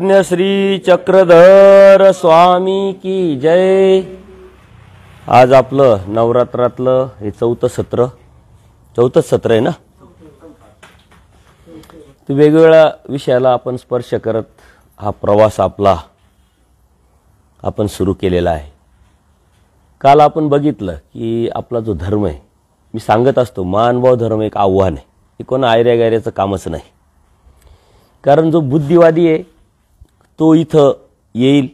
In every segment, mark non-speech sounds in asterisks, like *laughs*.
ज्ञ श्री चक्रधर स्वामी की जय आज आपलं नवरात्रातलं हे चौथं सत्र चौथं सत्र आहे ना ते वेगवेगळ्या विषयाला आपण स्पर्श करत हा प्रवास आपला आपण सुरू केलेला आहे काल आपण बघितलं की आपला जो धर्म आहे मी सांगत असतो मानभाव धर्म एक आव्हान आहे हे कोण आयऱ्या गायऱ्याचं कामच नाही कारण जो बुद्धिवादी आहे तो इथं येईल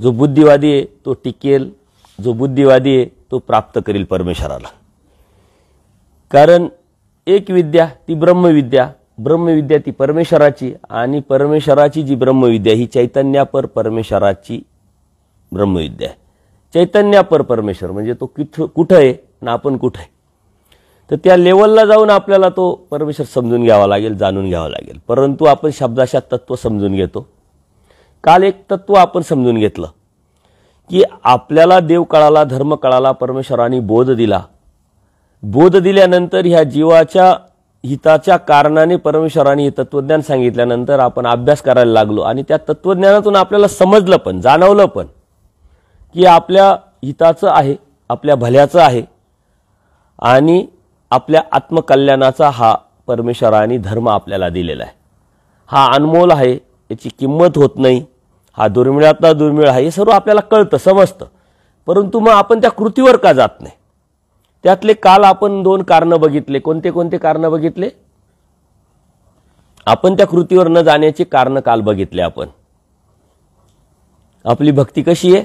जो बुद्धिवादी आहे तो टिकेल जो बुद्धिवादी आहे तो प्राप्त करील परमेश्वराला कारण एक विद्या ती ब्रह्मविद्या ब्रह्मविद्या ती परमेश्वराची आणि परमेश्वराची जी ब्रह्मविद्या ही चैतन्यापर परमेश्वराची ब्रह्मविद्या आहे चैतन्यापर परमेश्वर म्हणजे तो किठ कुठं आहे ना आपण कुठं आहे तर त्या लेवलला जाऊन आपल्याला तो परमेश्वर समजून घ्यावा लागेल जाणून घ्यावा लागेल परंतु आपण शब्दाशात तत्व समजून घेतो काल एक तत्व आपण समजून घेतलं की आपल्याला देवकाळाला धर्मकाळाला परमेश्वराने बोध दिला बोध दिल्यानंतर ह्या जीवाच्या हिताच्या कारणाने परमेश्वराने हे तत्वज्ञान सांगितल्यानंतर आपण अभ्यास करायला लागलो आणि त्या तत्वज्ञानातून आपल्याला समजलं पण जाणवलं पण की आपल्या हिताचं आहे आपल्या भल्याचं आहे आणि आपल्या आत्मकल्याणाचा हा परमेश्वराने धर्म आपल्याला दिलेला आहे हा अनमोल आहे याची किंमत होत नाही हा दुर्मिळातला दुर्मिळ आहे हे सर्व आपल्याला कळतं समजतं परंतु मग आपण त्या कृतीवर का जात नाही त्यातले काल आपण दोन कारणं बघितले कोणते कोणते कारणं बघितले आपण त्या कृतीवर न जाण्याचे कारण काल बघितले आपण आपली भक्ती कशी आहे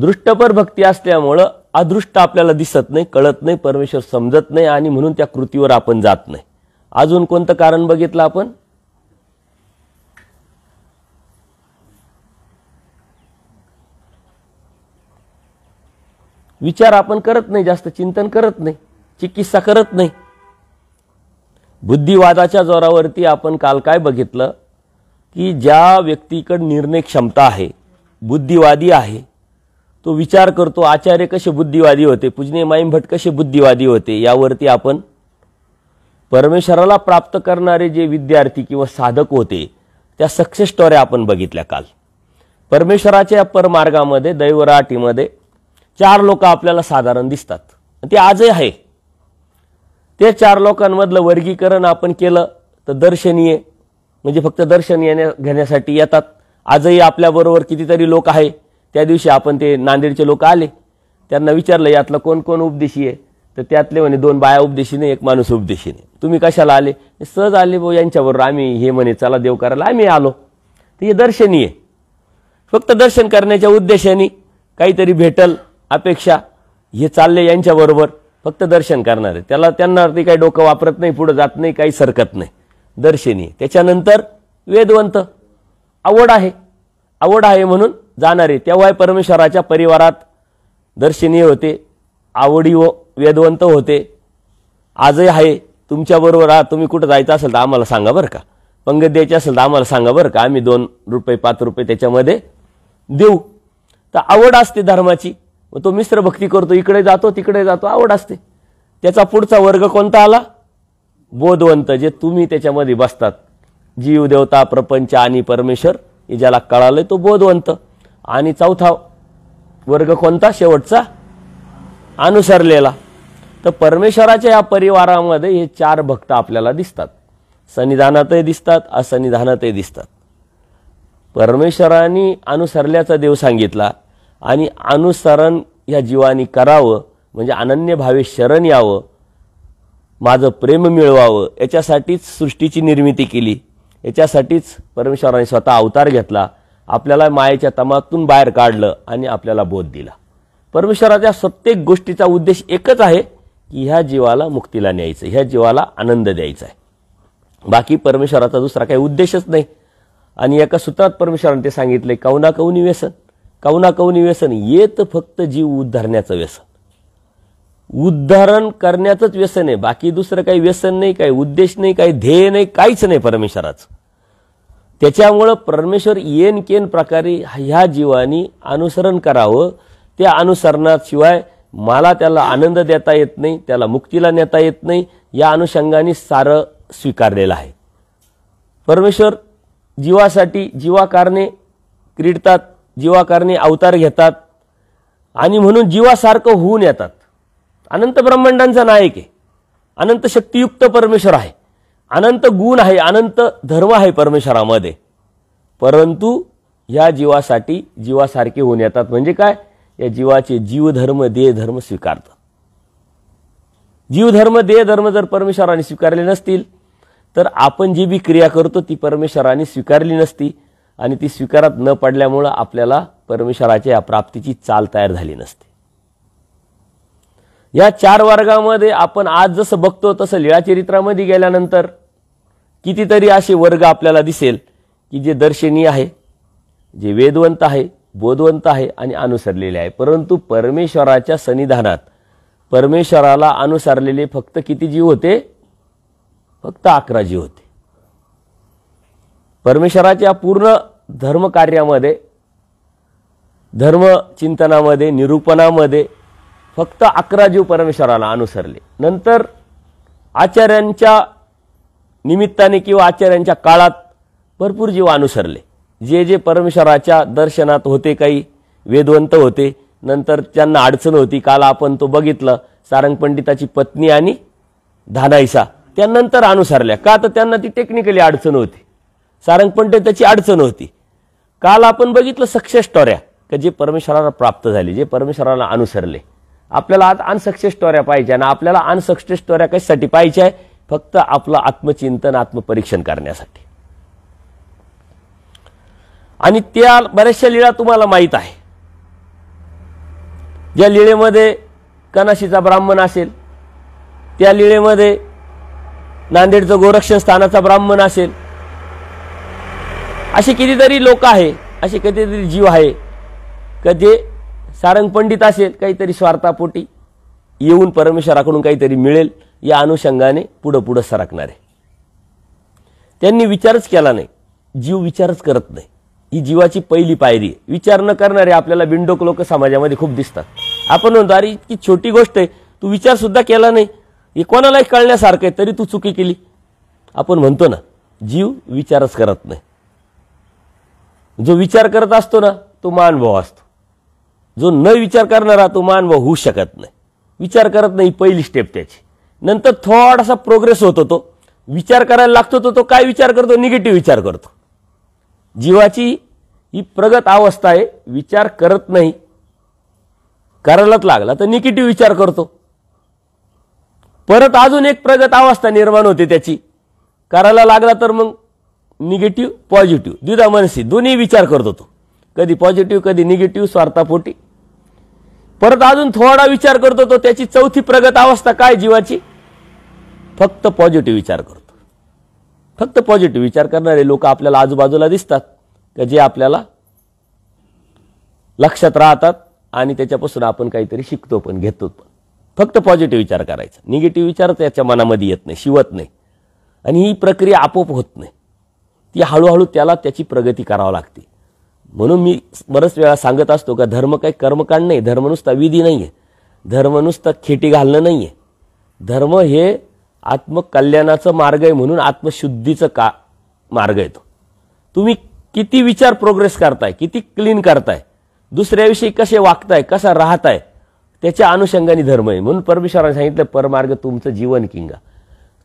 दृष्टपर भक्ती असल्यामुळं अदृष्ट आपल्याला दिसत नाही कळत नाही परमेश्वर समजत नाही आणि म्हणून त्या कृतीवर आपण जात नाही अजून कोणतं कारण बघितलं आपण विचार आपण करत नाही जास्त चिंतन करत नाही चिकित्सा करत नाही बुद्धिवादाच्या जोरावरती आपण काल काय बघितलं की ज्या व्यक्तीकडे निर्णय क्षमता आहे बुद्धिवादी आहे तो विचार करतो आचार्य कसे बुद्धिवादी होते पूजनीय माईम भट कसे बुद्धिवादी होते यावरती आपण परमेश्वराला प्राप्त करणारे जे विद्यार्थी किंवा साधक होते त्या सक्सेस स्टोऱ्या आपण बघितल्या काल परमेश्वराच्या परमार्गामध्ये दैवराटीमध्ये चार लोक आपल्याला साधारण दिसतात ते आजही आहे ते चार लोकांमधलं वर्गीकरण आपण केलं तर दर्शनीय म्हणजे फक्त दर्शन येण्या घेण्यासाठी येतात आजही आपल्याबरोबर कितीतरी लोक आहे त्या दिवशी आपण ते नांदेडचे लोक आले त्यांना विचारलं यातलं कोण कोण उपदेशी आहे तर त्यातले म्हणे दोन बाया उपदेशीने एक माणूस उपदेशीने तुम्ही कशाला आले सहज आले भाऊ यांच्याबरोबर आम्ही हे म्हणे चला देव करायला आम्ही आलो तर हे दर्शनीय फक्त दर्शन करण्याच्या उद्देशाने काहीतरी भेटल अपेक्षा हे चालले यांच्याबरोबर फक्त दर्शन करणार आहे त्याला त्यांना ते काही डोकं वापरत नाही पुढं जात नाही काही सरकत नाही दर्शनीय त्याच्यानंतर वेदवंत आवड आहे आवड आहे म्हणून जाणारे तेव्हाही परमेश्वराच्या परिवारात दर्शनीय होते आवडी व वेदवंत होते आजही आहे तुमच्याबरोबर आ तुम्ही कुठं जायचं असेल तर आम्हाला सांगा बरं का पंगत द्यायची असेल तर आम्हाला सांगा बरं का आम्ही दोन रुपये पाच रुपये त्याच्यामध्ये देऊ तर आवड असते धर्माची मग तो मिश्र भक्ती करतो इकडे जातो तिकडे जातो आवड असते त्याचा पुढचा वर्ग कोणता आला बोधवंत जे तुम्ही त्याच्यामध्ये बसतात जीव देवता प्रपंच आणि परमेश्वर ज्याला कळालं तो बोधवंत आणि चौथा वर्ग कोणता शेवटचा अनुसरलेला तर परमेश्वराच्या या परिवारामध्ये हे चार भक्त आपल्याला दिसतात सनिधानातही दिसतात असनिधानातही दिसतात परमेश्वराने अनुसरल्याचा देव सांगितला आणि अनुसरण या जीवानी करावं म्हणजे अनन्य भावे शरण यावं माझं प्रेम मिळवावं याच्यासाठीच सृष्टीची निर्मिती केली याच्यासाठीच परमेश्वराने स्वतः अवतार घेतला आपल्याला मायेच्या तमातून बाहेर काढलं आणि आपल्याला बोध दिला परमेश्वराच्या प्रत्येक गोष्टीचा उद्देश एकच आहे की ह्या जीवाला मुक्तीला न्यायचं ह्या जीवाला आनंद द्यायचा आहे बाकी परमेश्वराचा दुसरा काही उद्देशच नाही आणि एका सूत्रात परमेश्वराने ते सांगितले कौना कौनी व्यसन कौना कौनी व्यसन येत फक्त जीव उद्धारण्याचं व्यसन उद्धारण करण्याचंच व्यसन आहे बाकी दुसरं काही व्यसन नाही काही उद्देश नाही काही ध्येय नाही काहीच नाही परमेश्वराचं त्याच्यामुळं परमेश्वर येन केन प्रकारे ह्या जीवानी अनुसरण करावं त्या अनुसरणाशिवाय मला त्याला आनंद देता येत नाही त्याला मुक्तीला नेता येत नाही या अनुषंगाने सारं स्वीकारलेलं आहे परमेश्वर जीवासाठी जीवाकारणे क्रीडतात जीवाकारणे अवतार घेतात आणि म्हणून जीवासारखं होऊन येतात अनंत ब्रह्मांडांचा नायक आहे अनंत शक्तियुक्त परमेश्वर आहे अनंत गुण आहे अनंत धर्म आहे परमेश्वरामध्ये परंतु या जीवासाठी जीवासारखे होऊन येतात म्हणजे काय या जीवाचे जीवधर्म देहधर्म स्वीकारतात जीवधर्म धर्म जर परमेश्वराने स्वीकारले नसतील तर आपण जी बी क्रिया करतो ती परमेश्वराने स्वीकारली नसती आणि ती स्वीकारात न पडल्यामुळं आपल्याला परमेश्वराच्या या प्राप्तीची चाल तयार झाली नसते या चार वर्गामध्ये आपण आज जसं बघतो तसं लीलाचरित्रामध्ये गेल्यानंतर कितीतरी असे वर्ग आपल्याला दिसेल की जे दर्शनीय आहे जे वेदवंत आहे बोधवंत आहे आणि अनुसरलेले आहे परंतु परमेश्वराच्या सनिधानात परमेश्वराला अनुसरलेले फक्त किती जीव होते फक्त अकरा जीव होते परमेश्वराच्या पूर्ण धर्मकार्यामध्ये धर्मचिंतनामध्ये निरूपणामध्ये फक्त अकरा जीव परमेश्वराला अनुसरले नंतर आचार्यांच्या निमित्ताने किंवा आचार्यांच्या काळात भरपूर जीव अनुसरले जे जे परमेश्वराच्या दर्शनात होते काही वेदवंत होते नंतर त्यांना अडचण होती काल आपण तो बघितलं सारंग पंडिताची पत्नी आणि धानाईसा त्यानंतर अनुसरल्या का तर त्यांना ती टेक्निकली अडचण होती सारंग त्याची अडचण होती काल आपण बघितलं सक्सेस स्टोऱ्या का जे परमेश्वराला प्राप्त झाली जे परमेश्वराला अनुसरले आपल्याला आज अनसक्सेस स्टोऱ्या पाहिजे आणि आपल्याला अनसक्सेस स्टोऱ्या कशासाठी पाहिजे आहे फक्त आपलं आत्मचिंतन आत्मपरीक्षण करण्यासाठी आणि त्या बऱ्याचशा लीळा तुम्हाला माहीत आहे ज्या लीळेमध्ये कनाशीचा ब्राह्मण असेल त्या लीळेमध्ये नांदेडचं गोरक्षण स्थानाचा ब्राह्मण असेल असे कितीतरी लोक आहे असे कितीतरी जीव आहे का जे सारंग पंडित असेल काहीतरी स्वार्थापोटी येऊन परमेश्वराकडून काहीतरी मिळेल या अनुषंगाने पुढं पुढं आहे त्यांनी विचारच केला नाही जीव विचारच करत नाही ही जीवाची पहिली पायरी आहे विचार न करणारे आपल्याला बिंडोक लोक समाजामध्ये खूप दिसतात आपण म्हणतो अरे इतकी छोटी गोष्ट आहे तू विचार सुद्धा केला नाही हे कोणालाही कळण्यासारखं आहे तरी तू चुकी केली आपण म्हणतो ना जीव विचारच करत नाही जो विचार करत असतो ना तो मानभाव असतो जो न विचार करणारा तो मानव होऊ शकत नाही विचार करत नाही पहिली स्टेप त्याची नंतर थोडासा प्रोग्रेस होतो तो विचार करायला लागतो तो तो काय विचार करतो निगेटिव्ह विचार करतो जीवाची ही प्रगत अवस्था आहे विचार करत नाही करायलाच लागला तर निगेटिव्ह विचार करतो परत अजून एक प्रगत अवस्था निर्माण होते त्याची करायला लागला तर मग निगेटिव्ह पॉझिटिव्ह द्विधा मनसी दोन्ही विचार करत होतो कधी पॉझिटिव्ह कधी निगेटिव्ह स्वार्थापोटी परत अजून थोडा विचार करतो तो त्याची चौथी प्रगत अवस्था काय जीवाची फक्त पॉझिटिव्ह विचार करतो फक्त पॉझिटिव्ह विचार करणारे लोक आपल्याला आजूबाजूला दिसतात का जे आपल्याला लक्षात राहतात आणि त्याच्यापासून आपण काहीतरी शिकतो पण घेतो पण फक्त पॉझिटिव्ह विचार करायचा निगेटिव्ह विचार त्याच्या मनामध्ये येत नाही शिवत नाही आणि ही प्रक्रिया आपोआप होत नाही ती हळूहळू त्याला त्याची प्रगती करावी लागते म्हणून मी बरंच वेळा सांगत असतो का धर्म काही कर्मकांड नाही धर्म नुसता विधी नाही आहे धर्म खेटी घालणं नाही आहे धर्म हे आत्मकल्याणाचं मार्ग आहे म्हणून आत्मशुद्धीचं का मार्ग आहे तो तुम्ही किती विचार प्रोग्रेस करताय किती क्लीन करताय दुसऱ्याविषयी कसे वागताय कसा राहताय त्याच्या अनुषंगाने धर्म आहे म्हणून परमेश्वराने सांगितलं परमार्ग तुमचं जीवन किंगा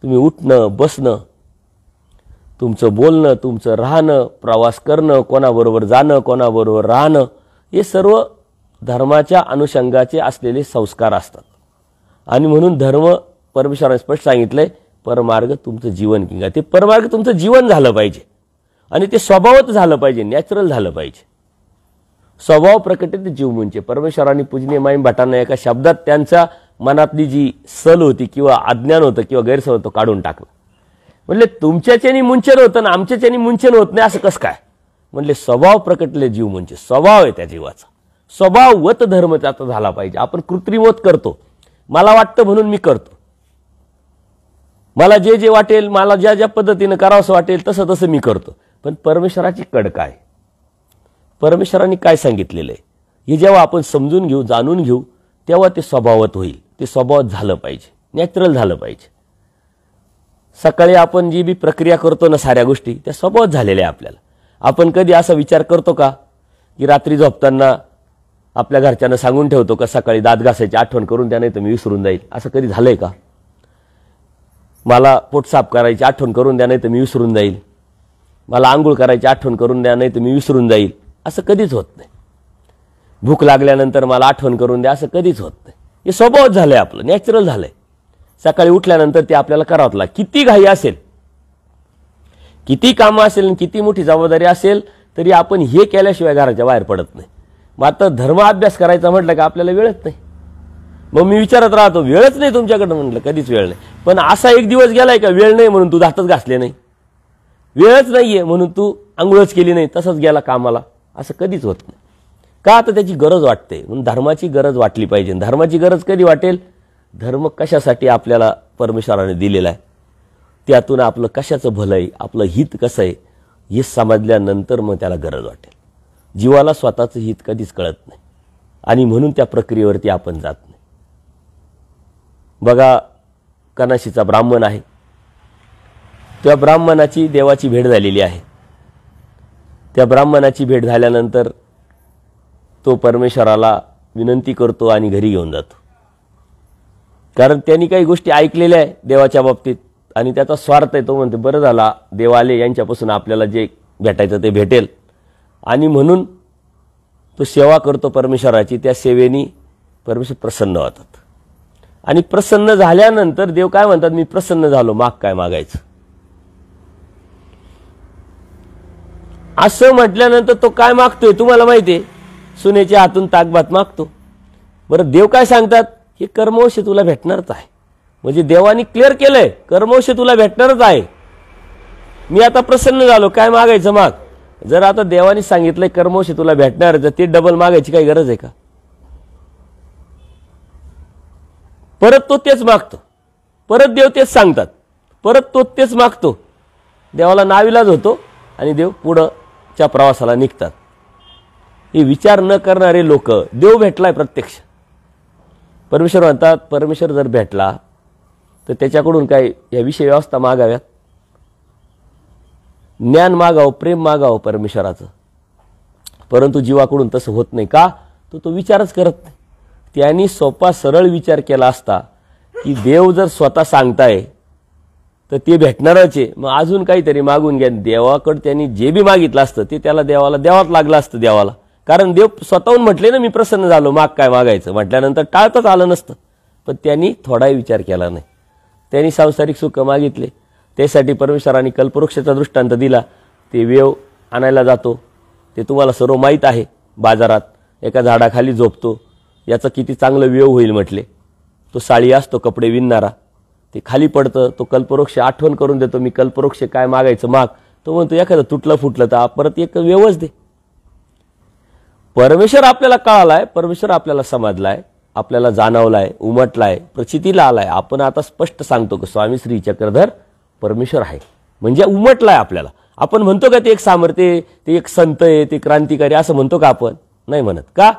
तुम्ही उठणं बसणं तुमचं बोलणं तुमचं राहणं प्रवास करणं कोणाबरोबर जाणं कोणाबरोबर राहणं हे सर्व धर्माच्या अनुषंगाचे असलेले संस्कार असतात आणि म्हणून धर्म परमेश्वराने स्पष्ट सांगितलंय परमार्ग तुमचं जीवन किंवा ते परमार्ग तुमचं जीवन झालं पाहिजे आणि ते स्वभावच झालं पाहिजे नॅचरल झालं पाहिजे स्वभाव प्रकटित म्हणजे परमेश्वरांनी पूजनीय माईम भटांना एका शब्दात त्यांच्या मनातली जी सल होती किंवा अज्ञान होतं किंवा गैरसमज होतं काढून टाकलं म्हणले तुमच्याच्यानी मुंचन होतं ना आमच्याच्यानी मुंचन होत नाही असं कसं काय म्हणले स्वभाव प्रकटले जीव म्हणजे स्वभाव आहे त्या जीवाचा स्वभाव वत धर्म त्याचा झाला पाहिजे आपण कृत्रिमवत करतो मला वाटतं म्हणून मी करतो मला जे जे वाटेल मला ज्या ज्या पद्धतीनं करावंसं वाटेल तसं तसं मी करतो पण परमेश्वराची कड आहे परमेश्वराने काय सांगितलेलं आहे हे जेव्हा आपण समजून घेऊ जाणून घेऊ तेव्हा ते स्वभावत होईल ते स्वभावत झालं पाहिजे नॅचरल झालं पाहिजे सकाळी आपण जी बी प्रक्रिया करतो ना साऱ्या गोष्टी त्या स्वभावच झालेल्या आपल्याला आपण कधी असा विचार करतो का की रात्री झोपताना आपल्या घरच्यांना सांगून ठेवतो का सकाळी दात घासायची आठवण करून द्या नाही तर मी विसरून जाईल असं कधी झालंय का मला पोट साफ करायची आठवण करून द्या नाही तर मी विसरून जाईल मला आंघोळ करायची आठवण करून द्या नाही तर मी विसरून जाईल असं कधीच होत नाही भूक लागल्यानंतर मला आठवण करून द्या असं कधीच होत नाही हे स्वभावच झालंय आपलं नॅचरल आहे सकाळी उठल्यानंतर ते आपल्याला करावं लागतं किती घाई असेल किती कामं असेल आणि किती मोठी जबाबदारी असेल तरी आपण हे केल्याशिवाय घराच्या बाहेर पडत नाही मग आता धर्म अभ्यास करायचा म्हटलं का आपल्याला वेळच नाही मग मी विचारत राहतो वेळच नाही तुमच्याकडं म्हटलं कधीच वेळ नाही पण असा एक दिवस गेलाय का वेळ नाही म्हणून तू दातच घासले नाही वेळच नाहीये म्हणून तू आंघोळच केली नाही तसंच गेला कामाला असं कधीच होत नाही का आता त्याची गरज वाटते म्हणून धर्माची गरज वाटली पाहिजे धर्माची गरज कधी वाटेल धर्म कशासाठी आपल्याला परमेश्वराने दिलेला आहे त्यातून आपलं कशाचं भलं आहे आपलं हित कसं आहे हे समजल्यानंतर मग त्याला गरज वाटेल जीवाला स्वतःचं हित कधीच कळत नाही आणि म्हणून त्या प्रक्रियेवरती आपण जात नाही बघा कनाशीचा ब्राह्मण आहे त्या ब्राह्मणाची देवाची भेट झालेली आहे त्या ब्राह्मणाची भेट झाल्यानंतर तो परमेश्वराला विनंती करतो आणि घरी घेऊन जातो कारण त्यांनी काही गोष्टी ऐकलेल्या आहे देवाच्या बाबतीत आणि त्याचा स्वार्थ आहे तो म्हणते बरं झाला देवाले यांच्यापासून आपल्याला जे भेटायचं ते भेटेल आणि म्हणून तो सेवा करतो परमेश्वराची त्या सेवेनी परमेश्वर प्रसन्न होतात आणि प्रसन्न झाल्यानंतर देव काय म्हणतात मी प्रसन्न झालो माग काय मागायचं असं म्हटल्यानंतर तो काय मागतोय तुम्हाला माहिती आहे सुनेच्या हातून ताकबात मागतो बरं देव काय सांगतात हे कर्मवश तुला भेटणारच आहे म्हणजे देवाने क्लिअर केलंय कर्मवश तुला भेटणारच आहे मी आता प्रसन्न झालो काय मागायचं माग जर आता देवाने सांगितलंय कर्मवश तुला भेटणार तर ते डबल मागायची काही गरज आहे का परत तो तेच मागतो परत देव तेच सांगतात परत तो तेच मागतो देवाला नाविलाज होतो आणि देव पुढंच्या प्रवासाला निघतात हे विचार न करणारे लोक देव भेटलाय प्रत्यक्ष परमेश्वर म्हणतात परमेश्वर जर भेटला तर त्याच्याकडून काय विषय व्यवस्था मागाव्यात ज्ञान मागावं प्रेम मागावं परमेश्वराचं परंतु जीवाकडून तसं होत नाही का तो तो विचारच करत नाही त्यांनी सोपा सरळ विचार केला असता की देव जर स्वतः सांगताय तर ते भेटणारच आहे मग अजून काहीतरी मागून घ्या देवाकडं त्यांनी जे बी मागितलं असतं ते त्याला देवाला देवात लागलं असतं देवाला कारण देव स्वतःहून म्हटले ना मी प्रसन्न झालो माग काय मागायचं म्हटल्यानंतर टाळतच आलं नसतं पण त्यांनी थोडाही विचार केला नाही त्यांनी सांसारिक सुख मागितले त्यासाठी परमेश्वराने कल्पवृक्षाचा दृष्टांत दिला ते वेव आणायला जातो ते तुम्हाला सर्व माहीत आहे बाजारात एका झाडाखाली झोपतो याचं किती चांगलं वेव होईल म्हटले तो साळी असतो कपडे विणणारा ते खाली पडतं तो कल्पवृक्ष आठवण करून देतो मी कल्पवृक्ष काय मागायचं माग तो म्हणतो एखादं तुटलं फुटलं तर परत एक वेवच दे परमेश्वर आपल्याला कळालाय परमेश्वर आपल्याला समजलाय आपल्याला जाणवलाय उमटलाय प्रचितीला आलाय आपण आता स्पष्ट सांगतो की स्वामी श्री चक्रधर परमेश्वर आहे म्हणजे उमटलाय आपल्याला आपण म्हणतो का ते एक सामर्थ्य ते एक संत आहे ते क्रांतिकारी असं म्हणतो का आपण नाही म्हणत का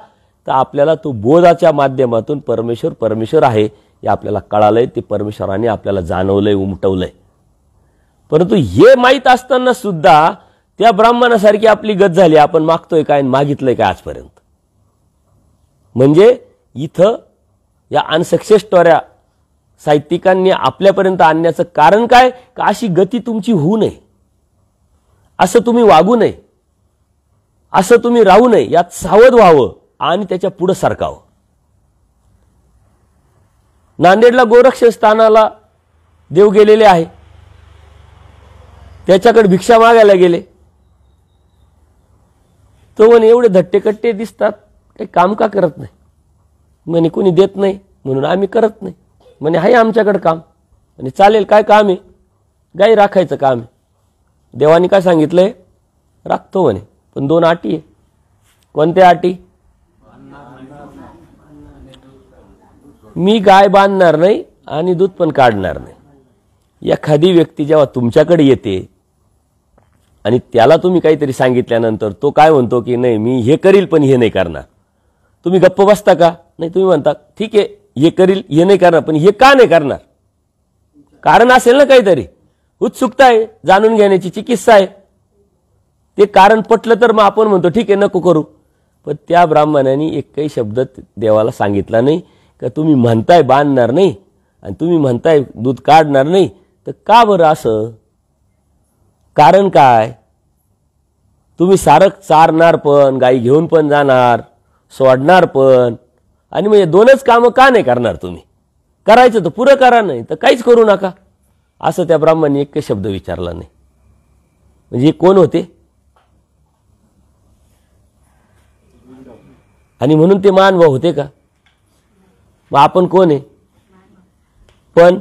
तर आपल्याला तो बोधाच्या माध्यमातून परमेश्वर परमेश्वर आहे हे आपल्याला कळालंय ते परमेश्वराने आपल्याला जाणवलंय उमटवलंय परंतु हे माहीत असताना सुद्धा त्या ब्राह्मणासारखी आपली गत झाली आपण मागतोय काय मागितलंय काय आजपर्यंत म्हणजे इथं या अनसक्सेस स्टोऱ्या साहित्यिकांनी आपल्यापर्यंत आणण्याचं कारण काय का अशी गती तुमची होऊ नये असं तुम्ही वागू नये असं तुम्ही राहू नये यात सावध व्हावं आणि त्याच्या पुढं सरकावं नांदेडला गोरक्षस्थानाला स्थानाला देव गेलेले आहे त्याच्याकडे भिक्षा मागायला गेले तो म्हणे एवढे धट्टेकट्टे दिसतात काही काम का करत नाही म्हणे कोणी देत नाही म्हणून आम्ही करत नाही म्हणे आहे आमच्याकडं काम आणि चालेल काय काम आहे गाई राखायचं काम आहे देवानी काय सांगितलं आहे राखतो म्हणे पण दोन आटी आहे कोणत्या आटी मी गाय बांधणार नाही आणि दूध पण काढणार नाही एखादी व्यक्ती जेव्हा तुमच्याकडे येते आणि त्याला तुम्ही काहीतरी सांगितल्यानंतर तो काय म्हणतो की नाही मी हे करील पण हे नाही करणार तुम्ही गप्प बसता का नाही तुम्ही म्हणता ठीक आहे हे करील हे नाही करणार पण हे का नाही करणार कारण असेल ना काहीतरी उत्सुकता आहे जाणून घेण्याची चिकित्सा आहे ते कारण पटलं तर मग आपण म्हणतो ठीक आहे नको करू पण त्या ब्राह्मणाने एक काही शब्द देवाला सांगितला नाही का तुम्ही म्हणताय बांधणार नाही आणि तुम्ही म्हणताय दूध काढणार नाही तर का बरं असं कारण काय तुम्ही सारख चारणार पण गाई घेऊन पण जाणार सोडणार पण आणि म्हणजे दोनच कामं का नाही करणार तुम्ही करायचं तर पुरं करा नाही तर काहीच करू नका असं त्या ब्राह्मणने एक शब्द विचारला नाही म्हणजे कोण होते आणि म्हणून ते मानभाव होते का मग आपण कोण आहे पण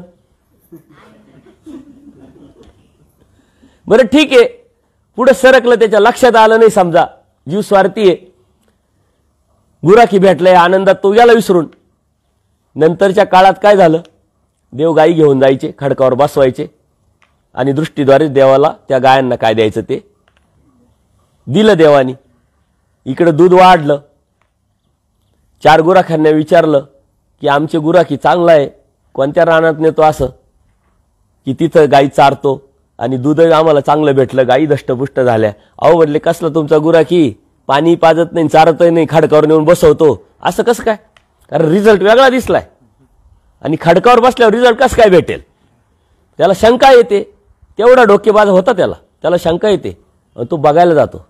बरं ठीक आहे पुढं सरकलं त्याच्या लक्षात आलं नाही समजा जीव स्वार्थी आहे गुराखी भेटलंय आनंदात तो याला विसरून नंतरच्या काळात काय झालं देव गायी घेऊन जायचे खडकावर बसवायचे आणि दृष्टीद्वारे देवाला त्या गायांना काय द्यायचं ते दिलं देवानी इकडं दूध वाढलं चार गुराख्यांना विचारलं की आमचे गुराखी चांगला आहे कोणत्या रानात नेतो असं की तिथं गाई चारतो आणि दूध आम्हाला चांगलं भेटलं गाई दष्टपुष्ट झाल्या अहो म्हटले कसला तुमचा गुराखी पाणी पाजत नाही चारतही नाही खाडकावर नेऊन बसवतो असं कसं काय कारण रिझल्ट वेगळा दिसलाय आणि खडकावर बसल्यावर रिझल्ट कसं काय भेटेल त्याला शंका येते तेवढा डोकेबाज होता त्याला त्याला शंका येते तो बघायला जातो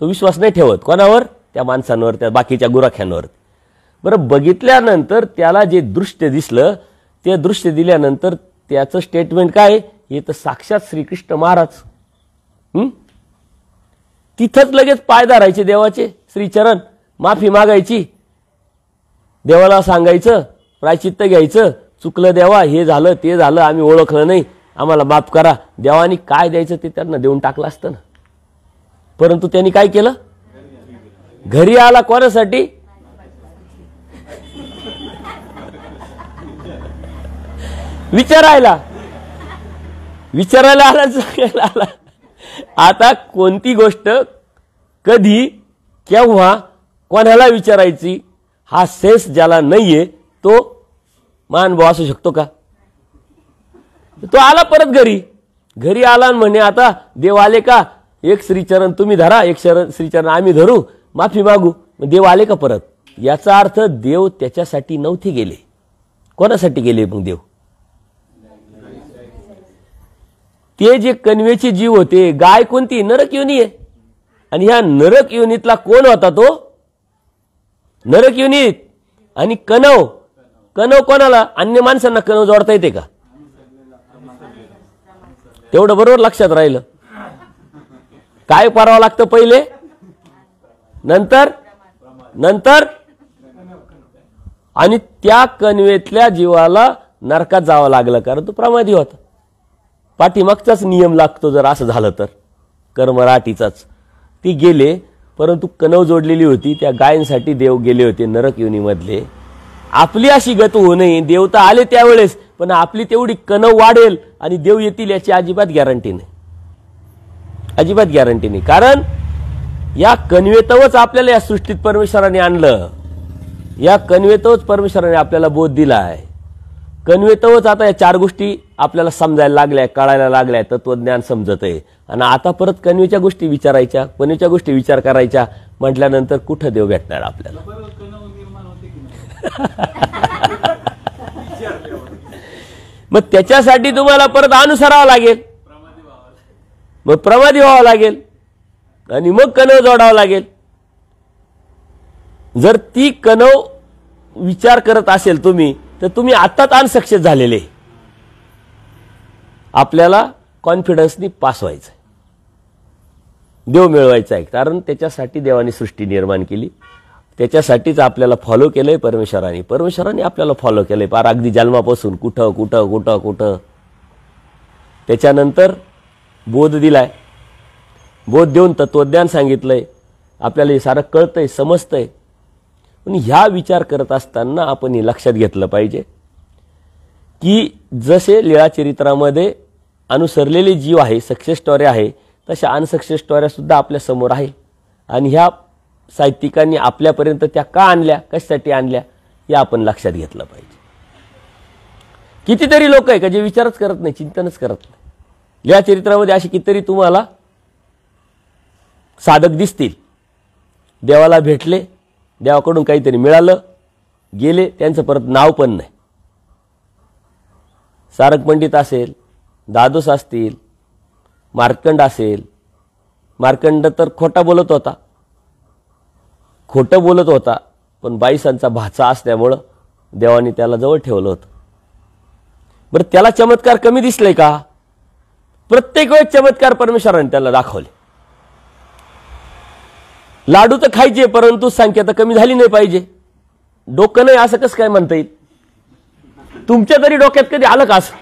तो विश्वास नाही ठेवत कोणावर त्या माणसांवर त्या बाकीच्या गुराख्यांवर बरं बघितल्यानंतर त्याला जे दृश्य दिसलं ते दृश्य दिल्यानंतर त्याचं स्टेटमेंट काय हे तर साक्षात श्रीकृष्ण महाराज तिथंच लगेच पाय धरायचे देवाचे श्रीचरण माफी मागायची देवाला सांगायचं प्रायचित्त घ्यायचं चुकलं देवा हे झालं ते झालं आम्ही ओळखलं नाही आम्हाला माफ करा देवानी काय द्यायचं ते त्यांना देऊन टाकलं असतं ना परंतु त्यांनी काय केलं घरी आला कोणासाठी विचारायला विचारायला आला आला आता कोणती गोष्ट कधी केव्हा कोणाला विचारायची हा सेन्स ज्याला नाही आहे तो मानभाव असू शकतो का तो आला परत घरी घरी आला म्हणे आता देव आले का एक श्रीचरण तुम्ही धरा एक शरण श्रीचरण आम्ही धरू माफी मागू देव आले का परत याचा अर्थ देव त्याच्यासाठी नव्हते गेले कोणासाठी गेले मग देव ते जे कन्वेचे जीव होते गाय कोणती नरक योनी आहे आणि ह्या नरक योनीतला कोण होता तो नरक योनीत आणि कणव कणव कोणाला अन्य माणसांना कणव जोडता येते का तेवढं बरोबर लक्षात राहिलं काय पारावं लागतं पहिले नंतर नंतर आणि त्या कनवेतल्या जीवाला नरकात जावं लागलं कारण तो प्रमादी होता पाठीमागचाच नियम लागतो जर असं झालं तर कर्मराठीचाच ती गेले परंतु कणव जोडलेली होती त्या गायनसाठी देव गेले होते नरक योनीमधले आपली अशी गत होऊ नये देवता आले त्यावेळेस पण आपली तेवढी कणव वाढेल आणि देव येतील याची अजिबात गॅरंटी नाही अजिबात गॅरंटी नाही कारण या कणवेतवच आपल्याला या सृष्टीत परमेश्वराने आणलं या कणवेतवच परमेश्वराने आपल्याला बोध दिला आहे कन्वेतवच आता या चार गोष्टी आपल्याला समजायला लागल्या कळायला लागल्या तत्वज्ञान समजत आहे आणि आता परत कन्वेच्या गोष्टी विचारायच्या कन्वेच्या गोष्टी विचार करायच्या म्हटल्यानंतर कुठं देव भेटणार आपल्याला *laughs* मग त्याच्यासाठी तुम्हाला परत अनुसरावं लागेल मग प्रमादी व्हावं लागेल आणि मग कणव जोडावं लागेल जर ती कणव विचार करत असेल तुम्ही तर तुम्ही आत्ताच अनसक्सेस झालेले आपल्याला कॉन्फिडन्सनी पास व्हायचं देव मिळवायचा आहे कारण त्याच्यासाठी देवाने सृष्टी निर्माण केली त्याच्यासाठीच आपल्याला फॉलो केलं आहे परमेश्वराने परमेश्वराने आपल्याला फॉलो केलं आहे पार अगदी जन्मापासून कुठं कुठं कुठं कुठं त्याच्यानंतर बोध दिलाय बोध देऊन तत्वज्ञान सांगितलं आपल्याला हे सारं कळतंय समजतंय पण ह्या विचार करत असताना आपण हे लक्षात घेतलं पाहिजे की जसे लीळाचरित्रामध्ये अनुसरलेले जीव आहे सक्सेस स्टोरी आहे तशा अनसक्सेस आपल्या समोर आहे आणि ह्या साहित्यिकांनी आपल्यापर्यंत त्या का आणल्या कशासाठी आणल्या हे आपण लक्षात घेतलं पाहिजे कितीतरी लोक आहे का जे विचारच करत नाही चिंतनच करत नाही या चरित्रामध्ये अशी कितीतरी तुम्हाला साधक दिसतील देवाला भेटले देवाकडून काहीतरी मिळालं गेले त्यांचं परत नाव पण नाही सारक पंडित असेल दादोस असतील मार्कंड असेल मार्कंड तर खोटा बोलत होता खोटं बोलत होता पण बाईसांचा भाचा असल्यामुळं देवाने त्याला जवळ ठेवलं होतं बरं त्याला चमत्कार कमी दिसले का प्रत्येक वेळेस चमत्कार परमेश्वराने त्याला दाखवले लाडू तर खायचे परंतु संख्या तर कमी झाली नाही पाहिजे डोकं नाही असं कसं काय म्हणता येईल तुमच्या तरी डोक्यात कधी आलं का असं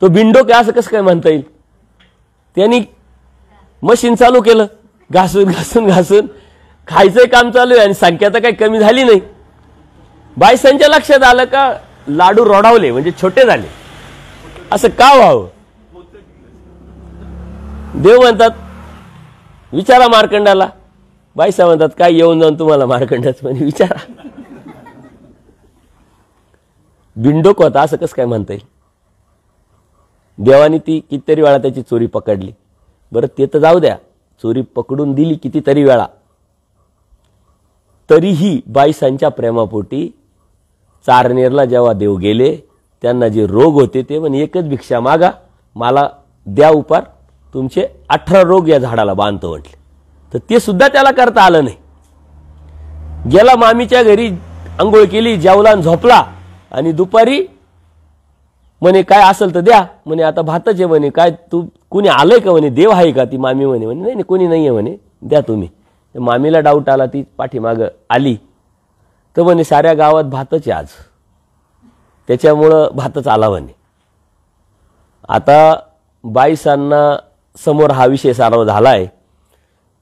तो बिनडोक असं कसं काय म्हणता येईल त्यांनी मशीन चालू केलं घासून घासून घासून खायचंय काम चालू आहे आणि संख्या तर काही कमी झाली नाही बायसांच्या लक्षात आलं का लाडू रोडावले म्हणजे छोटे झाले असं का व्हावं देव म्हणतात विचारा मार्कंडाला बाईसा म्हणतात काय येऊन जाऊन तुम्हाला मार्कंडाच म्हणजे विचारा बिंडोक होता असं कसं काय म्हणता येईल देवानी ती कितीतरी वेळा त्याची चोरी पकडली बरं ते तर जाऊ द्या चोरी पकडून दिली कितीतरी वेळा तरीही बाईसांच्या प्रेमापोटी चारनेरला जेव्हा देव गेले त्यांना जे रोग होते ते म्हणजे एकच भिक्षा मागा मला द्या उपार तुमचे अठरा रोग या झाडाला बांधतो म्हटले तर ते सुद्धा त्याला करता आलं नाही गेला मामीच्या घरी आंघोळ केली जेवला झोपला आणि दुपारी म्हणे काय असेल तर द्या म्हणे आता भातच आहे म्हणे काय तू कुणी आलंय का म्हणे देव आहे का ती मामी म्हणे म्हणे नाही कोणी नाही आहे म्हणे द्या तुम्ही मामीला डाऊट आला ती पाठीमाग आली तर म्हणे साऱ्या गावात भातच आहे आज त्याच्यामुळं भातच आला म्हणे आता बाईसांना समोर हा विषय सारो झाला आहे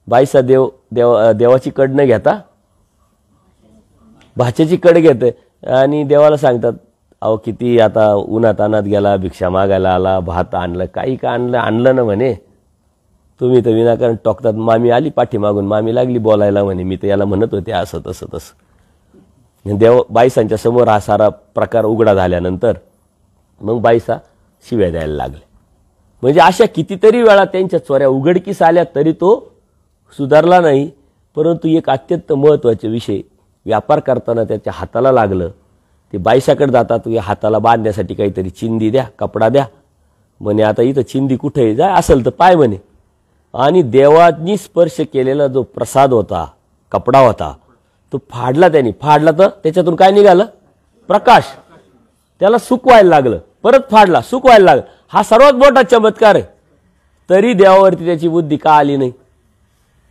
बाईसा देव देव देवाची कड न घेता भाच्याची कड घेते आणि देवाला सांगतात अहो किती आता उन्हात आणत गेला भिक्षा मागायला आला भात आणलं काही का आणलं आणलं ना म्हणे तुम्ही तर विनाकारण टोकतात मामी आली मागून मामी लागली बोलायला म्हणे मी तर याला म्हणत होते असं तसं तसं देव बाईसांच्या समोर हा सारा प्रकार उघडा झाल्यानंतर मग बाईसा शिव्या द्यायला लागले म्हणजे अशा कितीतरी वेळा त्यांच्या चोऱ्या उघडकीस आल्या तरी तो सुधारला नाही परंतु एक अत्यंत महत्त्वाचे विषय व्यापार करताना त्याच्या हाताला लागलं ते बायसाकडे जातात या हाताला बांधण्यासाठी काहीतरी चिंदी द्या कपडा द्या म्हणे आता इथं चिंदी कुठे जाय असेल तर पाय म्हणे आणि देवानी स्पर्श केलेला जो प्रसाद होता कपडा होता तो फाडला त्याने फाडला तर त्याच्यातून काय निघालं प्रकाश त्याला सुकवायला लागलं परत फाडला सुकवायला लागलं हा सर्वात मोठा चमत्कार आहे तरी देवावरती त्याची बुद्धी का आली नाही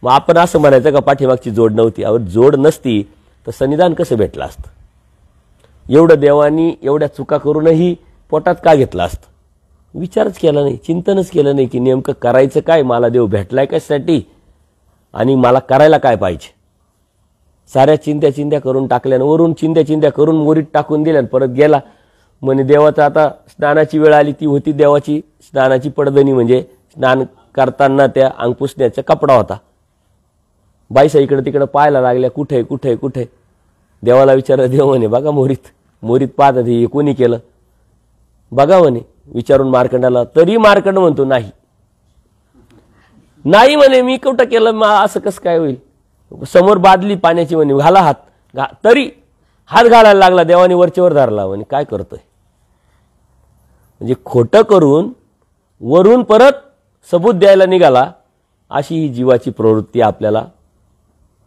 मग आपण असं म्हणायचं का पाठीमागची जोड नव्हती अवर जोड नसती तर संविधान कसं भेटलं असतं एवढं देवानी एवढ्या चुका करूनही पोटात का घेतलं असतं विचारच केला नाही चिंतनच केलं नाही की नेमकं करायचं काय मला देव भेटलाय कशासाठी आणि मला करायला काय पाहिजे साऱ्या चिंत्या चिंत्या करून टाकल्यानं वरून चिंत्या चिंत्या करून मोरीत टाकून दिल्यान परत गेला म्हणे देवाचं आता स्नानाची वेळ आली ती होती देवाची स्नानाची पडदणी म्हणजे स्नान करताना त्या अंग पुसण्याचा कपडा होता बाईसा इकडं तिकडं पाहायला लागल्या कुठे कुठे कुठे देवाला विचारलं देव म्हणे बघा मोरीत मोरीत पाहतात हे कोणी केलं बघा म्हणे विचारून मार्कंडाला तरी मार्कंड म्हणतो नाही नाही म्हणे मी कुठं केलं मग असं कसं काय होईल समोर बादली पाण्याची म्हणे घाला हात घा तरी हात घालायला लागला देवाने वरचेवर धरला म्हणे काय करतोय म्हणजे खोटं करून वरून परत सबूत द्यायला निघाला अशी ही जीवाची प्रवृत्ती आपल्याला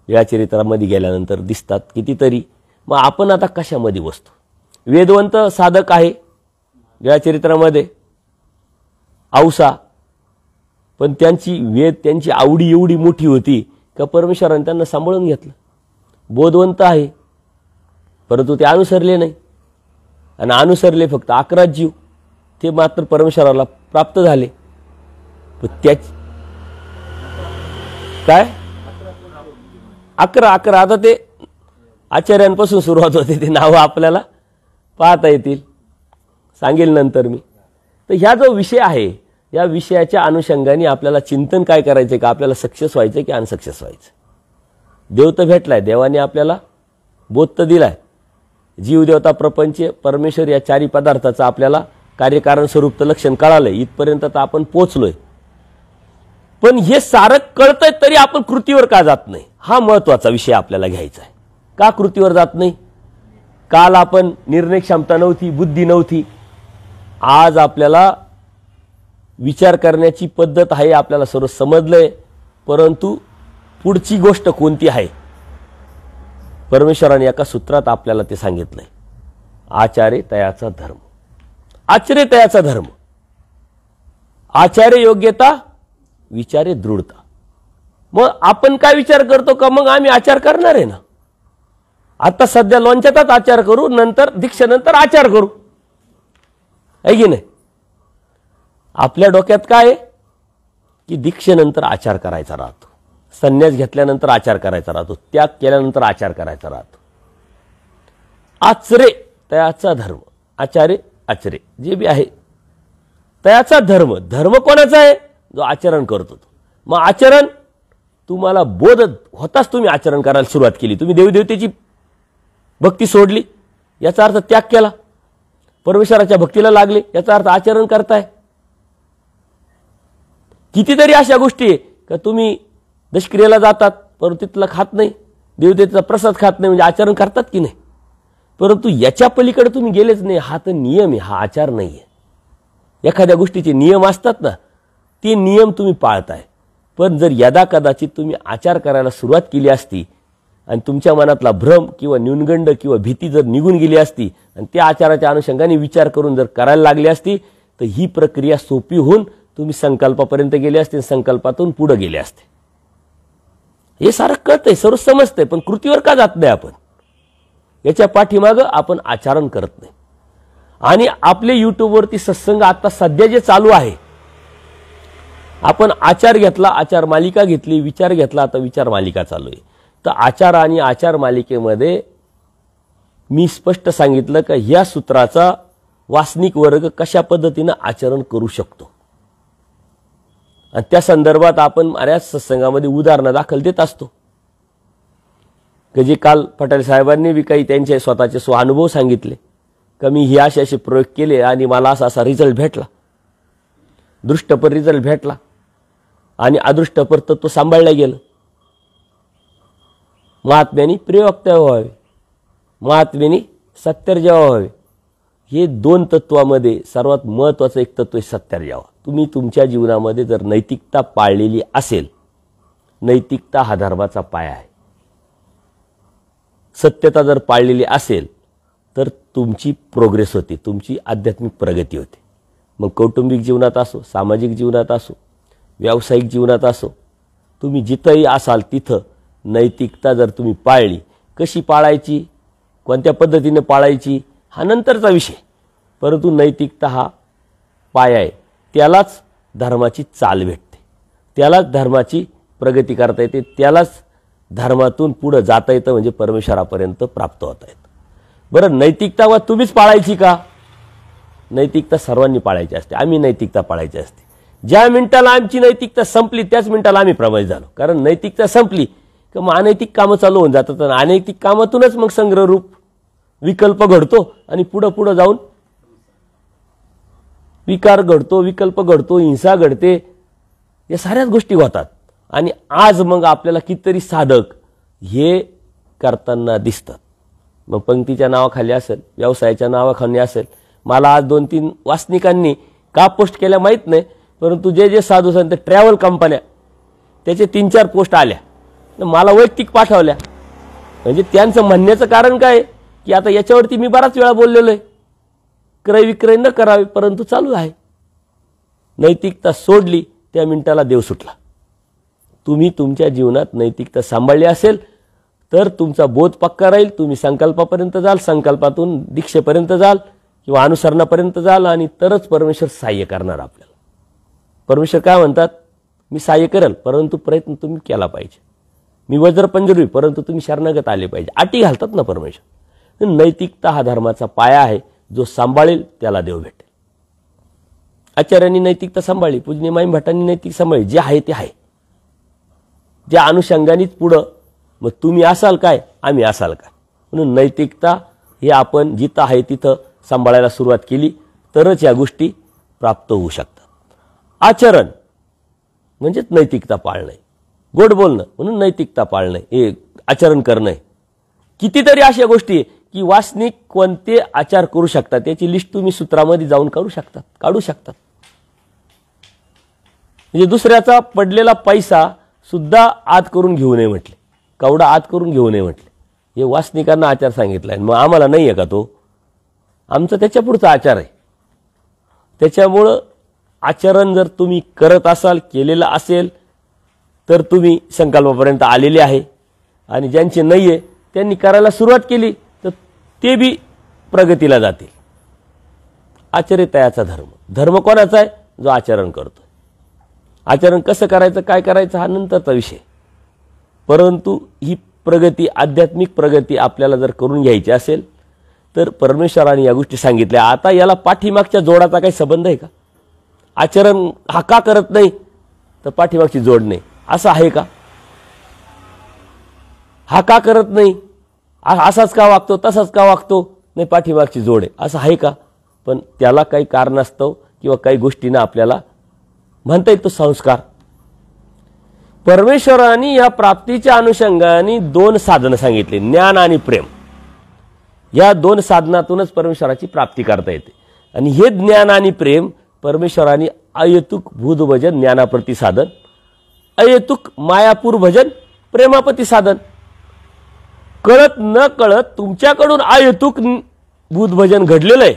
या चरित्रामध्ये गेल्यानंतर दिसतात कितीतरी मग आपण आता कशामध्ये बसतो वेदवंत साधक आहे या चरित्रामध्ये औसा पण त्यांची वेद त्यांची आवडी एवढी मोठी होती का परमेश्वराने त्यांना सांभाळून घेतलं बोधवंत आहे परंतु ते अनुसरले नाही आणि अनुसरले फक्त अकरा जीव ते मात्र परमेश्वराला प्राप्त झाले त्याच काय अकरा अकरा आता ते आचार्यांपासून सुरुवात होते ते नावं आपल्याला पाहता येतील सांगेल नंतर मी तर ह्या जो विषय आहे या विषयाच्या अनुषंगाने आपल्याला चिंतन काय करायचं का आपल्याला सक्सेस व्हायचं की अनसक्सेस व्हायचं देव तर भेटलाय देवाने आपल्याला बोध तर दिलाय देवता प्रपंच परमेश्वर या चारी पदार्थाचा आपल्याला कार्यकारण तर लक्षण कळालंय इथपर्यंत तर आपण पोचलोय पण हे सारं कळतंय तरी आपण कृतीवर का जात नाही हा महत्वाचा विषय आपल्याला घ्यायचा आहे का कृतीवर जात नाही काल आपण निर्णय क्षमता नव्हती बुद्धी नव्हती आज आपल्याला विचार करण्याची पद्धत आहे आपल्याला सर्व समजलंय परंतु पुढची गोष्ट कोणती आहे परमेश्वराने एका सूत्रात आपल्याला ते सांगितलंय आचार्य तयाचा धर्म तयाचा धर्म आचार्य योग्यता विचारे दृढता मग आपण काय विचार करतो का मग आम्ही आचार करणार आहे ना आता सध्या लोणच्यातच आचार करू नंतर दीक्षेनंतर आचार करू आहे की नाही आपल्या डोक्यात काय आहे की दीक्षेनंतर आचार करायचा राहतो संन्यास घेतल्यानंतर आचार करायचा राहतो त्याग केल्यानंतर आचार करायचा राहतो आचरे त्याचा धर्म आचार्य आचरे जे बी आहे त्याचा धर्म धर्म कोणाचा आहे जो आचरण करतो मग आचरण तुम्हाला बोध होताच तुम्ही आचरण करायला सुरुवात केली तुम्ही देवदेवतेची भक्ती सोडली याचा अर्थ त्याग केला परमेश्वराच्या भक्तीला लागले याचा अर्थ आचरण करताय कितीतरी अशा गोष्टी आहे का तुम्ही दशक्रियेला जातात परंतु तिथलं खात नाही देवदेवीचा प्रसाद खात नाही म्हणजे आचरण करतात की नाही परंतु याच्या पलीकडे तुम्ही गेलेच नाही हा तर नियम आहे हा आचार नाही आहे एखाद्या गोष्टीचे नियम असतात ना ते नियम तुम्ही पाळताय पण जर यदा कदाचित तुम्ही आचार करायला सुरुवात केली असती आणि तुमच्या मनातला भ्रम किंवा न्यूनगंड किंवा भीती जर निघून गेली असती आणि त्या आचाराच्या अनुषंगाने विचार करून जर करायला लागली असती तर ही प्रक्रिया सोपी होऊन तुम्ही संकल्पापर्यंत गेले असते संकल्पातून पुढे गेले असते हे सारं कळतंय सर्व समजतंय पण कृतीवर का जात नाही आपण याच्या पाठीमागं आपण आचरण करत नाही आणि आपले यूट्यूबवरती सत्संग आता सध्या जे चालू आहे आपण आचार घेतला आचार मालिका घेतली विचार घेतला आता विचार मालिका चालू आहे तर आचार आणि आचार मालिकेमध्ये मी स्पष्ट सांगितलं का या सूत्राचा वासनिक वर्ग कशा पद्धतीनं आचरण करू शकतो आणि त्या संदर्भात आपण बऱ्याच सत्संगामध्ये उदाहरणं दाखल देत असतो की जे काल पटेल साहेबांनी बी काही त्यांचे स्वतःचे स्वानुभव सांगितले का मी ही असे असे प्रयोग केले आणि मला असा असा रिझल्ट भेटला दृष्टपर रिझल्ट भेटला आणि अदृष्टपर तत्व सांभाळलं गेलं महात्म्यानी प्रियवक्ता व्हावे महात्म्यानी सत्तर्जावा व्हावे हे दोन तत्वामध्ये सर्वात महत्त्वाचं एक तत्व आहे सत्यार्जावा तुम्ही तुमच्या जीवनामध्ये जर नैतिकता पाळलेली असेल नैतिकता हा धर्माचा पाया आहे सत्यता जर पाळलेली असेल तर तुमची प्रोग्रेस होते तुमची आध्यात्मिक प्रगती होते मग कौटुंबिक जीवनात असो सामाजिक जीवनात असो व्यावसायिक जीवनात असो तुम्ही जिथंही असाल तिथं नैतिकता जर तुम्ही पाळली कशी पाळायची कोणत्या पद्धतीने पाळायची हा नंतरचा विषय परंतु नैतिकता हा पाया आहे त्यालाच धर्माची चाल भेटते त्यालाच धर्माची प्रगती करता येते त्यालाच धर्मातून पुढं जाता येतं म्हणजे परमेश्वरापर्यंत प्राप्त होता येतं बरं नैतिकता व तुम्हीच पाळायची का नैतिकता सर्वांनी पाळायची असते आम्ही नैतिकता पाळायची असते ज्या मिनिटाला आमची नैतिकता संपली त्याच मिनिटाला आम्ही प्रमाण झालो कारण नैतिकता संपली की मग अनैतिक कामं चालू होऊन जातात आणि अनैतिक कामातूनच मग संग्रहरूप विकल्प घडतो आणि पुढं पुढं जाऊन विकार घडतो विकल्प घडतो हिंसा घडते या साऱ्याच गोष्टी होतात आणि आज मग आपल्याला कितीतरी साधक हे करताना दिसतात मग पंक्तीच्या नावाखाली असेल व्यवसायाच्या नावाखाली असेल मला आज दोन तीन वासनिकांनी का पोस्ट केल्या माहीत नाही परंतु जे जे साधू संत ट्रॅव्हल कंपन्या त्याचे तीन चार पोस्ट आल्या मला वैयक्तिक पाठवल्या म्हणजे त्यांचं म्हणण्याचं कारण काय की आता याच्यावरती मी बराच वेळा बोललेलो आहे क्रय विक्रय न करावे परंतु चालू आहे नैतिकता सोडली त्या मिनिटाला देव सुटला तुम्ही तुमच्या जीवनात नैतिकता सांभाळली असेल तर तुमचा बोध पक्का राहील तुम्ही संकल्पापर्यंत जाल संकल्पातून दीक्षेपर्यंत जाल किंवा अनुसरणापर्यंत जाल आणि तरच परमेश्वर सहाय्य करणार आपल्याला परमेश्वर काय म्हणतात मी सहाय्य करेल परंतु प्रयत्न तुम्ही केला पाहिजे मी वज्र पंजरवी परंतु तुम्ही शरणागत आले पाहिजे आटी घालतात ना परमेश्वर नैतिकता हा धर्माचा पाया आहे जो सांभाळेल त्याला देव भेटेल आचार्यांनी नैतिकता सांभाळली पूजनी माईम भटांनी नैतिक सांभाळली जे आहे ते आहे ज्या अनुषंगानेच पुढं मग तुम्ही असाल काय आम्ही असाल काय म्हणून नैतिकता हे आपण जिथं आहे तिथं सांभाळायला सुरुवात केली तरच या गोष्टी प्राप्त होऊ शकतात आचरण म्हणजेच नैतिकता पाळणं गोड बोलणं म्हणून नैतिकता पाळणं हे आचरण करणं कितीतरी अशा गोष्टी की वासनिक कोणते आचार करू शकतात याची लिस्ट तुम्ही सूत्रामध्ये जाऊन करू शकतात काढू शकतात म्हणजे दुसऱ्याचा पडलेला पैसा सुद्धा आत करून घेऊ नये म्हटले कवडा आत करून घेऊ नये म्हटले हे वासनिकांना आचार सांगितला आहे मग आम्हाला नाही आहे का तो आमचा त्याच्यापुढचा आचार आहे त्याच्यामुळं आचरण जर तुम्ही करत असाल केलेलं असेल तर तुम्ही संकल्पापर्यंत आलेले आहे आणि ज्यांचे नाही आहे त्यांनी करायला सुरुवात केली तर ते बी प्रगतीला जातील आचरितयाचा धर्म धर्म कोणाचा आहे जो आचरण करतो आचरण कसं करायचं काय करायचं हा नंतरचा विषय परंतु ही प्रगती आध्यात्मिक प्रगती आपल्याला जर करून घ्यायची असेल तर परमेश्वराने या गोष्टी सांगितल्या आता याला पाठीमागच्या जोडाचा काही संबंध आहे का आचरण हा का करत नाही तर पाठीमागची जोड नाही असं आहे का हा का करत नाही असाच का वागतो तसाच का वागतो नाही पाठीमागची जोड आहे असं आहे का पण त्याला काही कारण असतं किंवा काही गोष्टींना आपल्याला म्हणता येईल संस्कार परमेश्वराने या प्राप्तीच्या अनुषंगाने दोन साधनं सांगितली ज्ञान आणि प्रेम या दोन साधनातूनच परमेश्वराची प्राप्ती करता येते आणि हे ज्ञान आणि प्रेम परमेश्वराने अयतुक भूतभजन ज्ञानाप्रती साधन अयतुक मायापूर भजन प्रेमापती साधन कळत न कळत तुमच्याकडून अयतुक भूतभजन घडलेलं आहे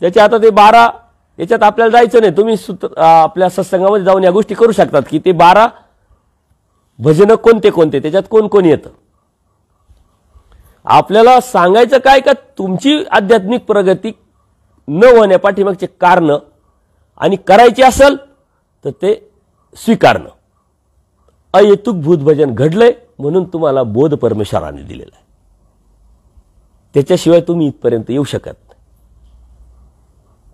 त्याच्या आता ते बारा याच्यात आपल्याला जायचं नाही तुम्ही आपल्या सत्संगामध्ये जाऊन या गोष्टी करू शकतात की ते बारा भजनं कोणते कोणते त्याच्यात कोण कोण येतं आपल्याला सांगायचं काय का तुमची आध्यात्मिक प्रगती न होण्या पाठीमागचे कारणं आणि करायची असेल तर ते स्वीकारणं अयतुक भजन घडलंय म्हणून तुम्हाला बोध परमेश्वराने दिलेला आहे त्याच्याशिवाय तुम्ही इथपर्यंत येऊ शकत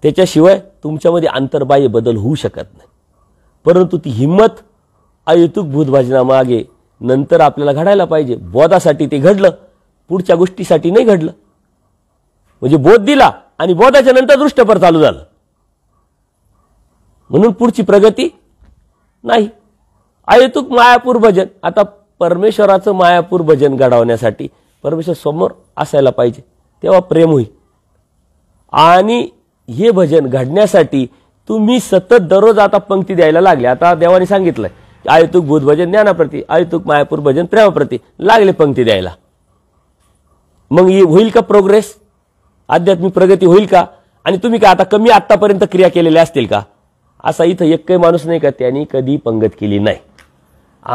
त्याच्याशिवाय तुमच्यामध्ये आंतरबाह्य बदल होऊ शकत नाही परंतु ती हिंमत अयुतुक भूतभाजनामागे नंतर आपल्याला घडायला पाहिजे बोधासाठी ते घडलं पुढच्या गोष्टीसाठी नाही घडलं म्हणजे बोध दिला आणि बोधाच्या नंतर दृष्टपर चालू झालं म्हणून पुढची प्रगती नाही अयुतुक मायापूर भजन आता परमेश्वराचं मायापूर भजन घडवण्यासाठी परमेश्वर समोर असायला पाहिजे तेव्हा प्रेम होईल आणि हे भजन घडण्यासाठी तुम्ही सतत दररोज आता पंक्ती द्यायला लागले आता देवाने सांगितलंय आयुतुक भूत भजन ज्ञानाप्रती आयुतुक मायापूर भजन प्रेमाप्रती लागले पंक्ती द्यायला मग होईल का प्रोग्रेस आध्यात्मिक प्रगती होईल का आणि तुम्ही का आता कमी आत्तापर्यंत क्रिया केलेल्या असतील का असा इथं एक काही माणूस नाही का त्यांनी कधी पंगत केली नाही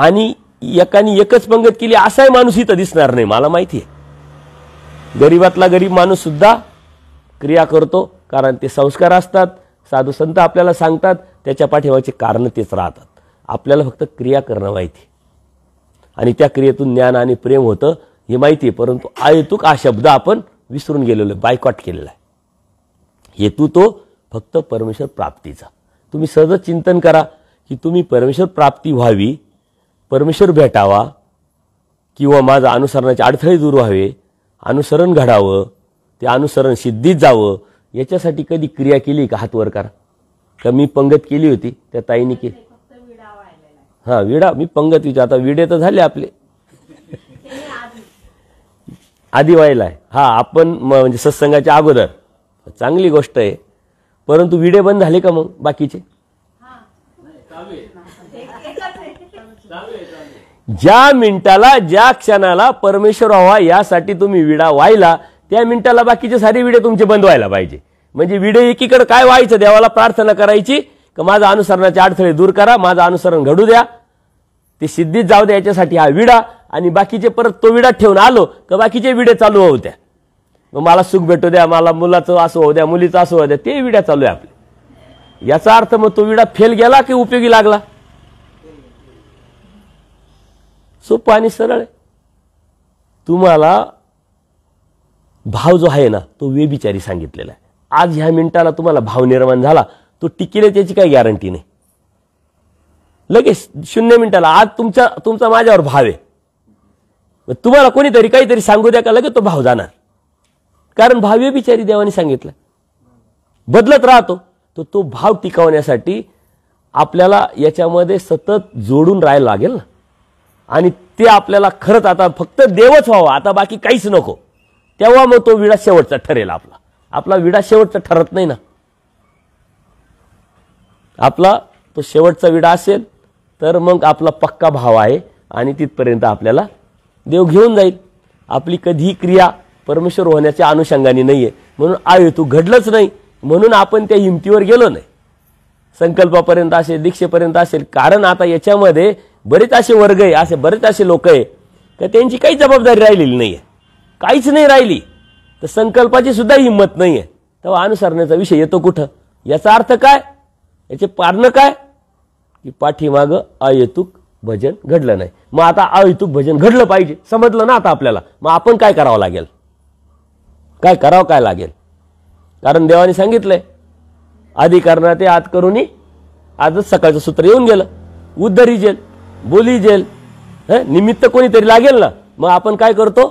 आणि एकानी एकच पंगत केली असाही माणूस इथं दिसणार नाही मला माहिती आहे गरिबातला गरीब माणूस सुद्धा क्रिया करतो कारण ते संस्कार असतात साधू संत आपल्याला सांगतात त्याच्या पाठीमागचे कारण तेच राहतात आपल्याला फक्त क्रिया करणं माहिती आणि त्या क्रियेतून ज्ञान आणि प्रेम होतं हे माहिती आहे परंतु आयतुक हा शब्द आपण विसरून गेलेलो आहे बायकॉट केलेला आहे हेतू तो फक्त परमेश्वर प्राप्तीचा तुम्ही सहज चिंतन करा की तुम्ही परमेश्वर प्राप्ती व्हावी परमेश्वर भेटावा किंवा माझा अनुसरणाचे अडथळे दूर व्हावे अनुसरण घडावं ते अनुसरण सिद्धीत जावं याच्यासाठी कधी क्रिया केली का हात वर करा का मी पंगत केली होती त्या ताईने केली हा विडा मी पंगत विचार आता विडे तर झाले आपले आधी व्हायला आहे हा आपण म्हणजे सत्संगाच्या अगोदर चांगली गोष्ट आहे परंतु विडे बंद झाले का मग बाकीचे ज्या मिनिटाला ज्या क्षणाला परमेश्वर व्हावा यासाठी तुम्ही विडा व्हायला त्या मिनिटाला बाकीचे सारे व्हिडिओ तुमचे बंद व्हायला पाहिजे म्हणजे विडे एकीकडे काय व्हायचं देवाला प्रार्थना करायची का माझा अनुसरणाचे अडथळे दूर करा माझं अनुसरण घडू द्या ते सिद्धीत जाऊ द्या याच्यासाठी हा विडा आणि बाकीचे परत तो विडा ठेवून आलो का बाकीचे विडे चालू होऊ द्या मग मला सुख भेटू द्या मला मुलाचं असं होऊ द्या मुलीचं असं होऊ द्या ते विड्या चालू आहे आपले याचा अर्थ मग तो विडा फेल गेला की उपयोगी लागला सोपं आणि सरळ आहे तुम्हाला भाव जो आहे ना तो वेबिचारी सांगितलेला आहे आज ह्या मिनिटाला तुम्हाला भाव निर्माण झाला तो टिकेल त्याची काही गॅरंटी नाही लगेच शून्य मिनिटाला आज तुमचा तुमचा माझ्यावर भाव आहे तुम्हाला कोणीतरी काहीतरी सांगू द्या का लगेच तो भाव जाणार कारण भाव वेबिचारी देवाने सांगितला बदलत राहतो तर तो भाव टिकवण्यासाठी आपल्याला याच्यामध्ये सतत जोडून राहायला लागेल ना आणि ते आपल्याला खरंच आता फक्त देवच व्हावं आता बाकी काहीच नको तेव्हा मग तो विडा शेवटचा ठरेल आपला आपला विडा शेवटचा ठरत नाही ना आपला तो शेवटचा विडा असेल तर मग आपला पक्का भाव आहे आणि तिथपर्यंत आपल्याला देव घेऊन जाईल आपली कधीही क्रिया परमेश्वर होण्याच्या अनुषंगाने नाही आहे म्हणून तू घडलंच नाही म्हणून आपण त्या हिमतीवर गेलो नाही संकल्पापर्यंत असेल दीक्षेपर्यंत असेल कारण आता याच्यामध्ये बरेच असे वर्ग आहे असे बरेच असे लोक आहे का त्यांची काही जबाबदारी राहिलेली नाही आहे काहीच नाही राहिली तर संकल्पाची सुद्धा हिंमत नाही आहे तेव्हा अनुसरण्याचा विषय येतो कुठं याचा अर्थ काय याचे पारणं काय की पाठीमाग अयतुक भजन घडलं नाही मग आता अयतुक भजन घडलं पाहिजे समजलं ना आता आपल्याला मग आपण काय करावं लागेल काय करावं काय लागेल कारण देवाने सांगितलंय आधी करणार ते आत करूनही आजच सकाळचं सूत्र येऊन गेलं उद्धरी जेल बोली जेल निमित्त कोणीतरी लागेल ना मग आपण काय करतो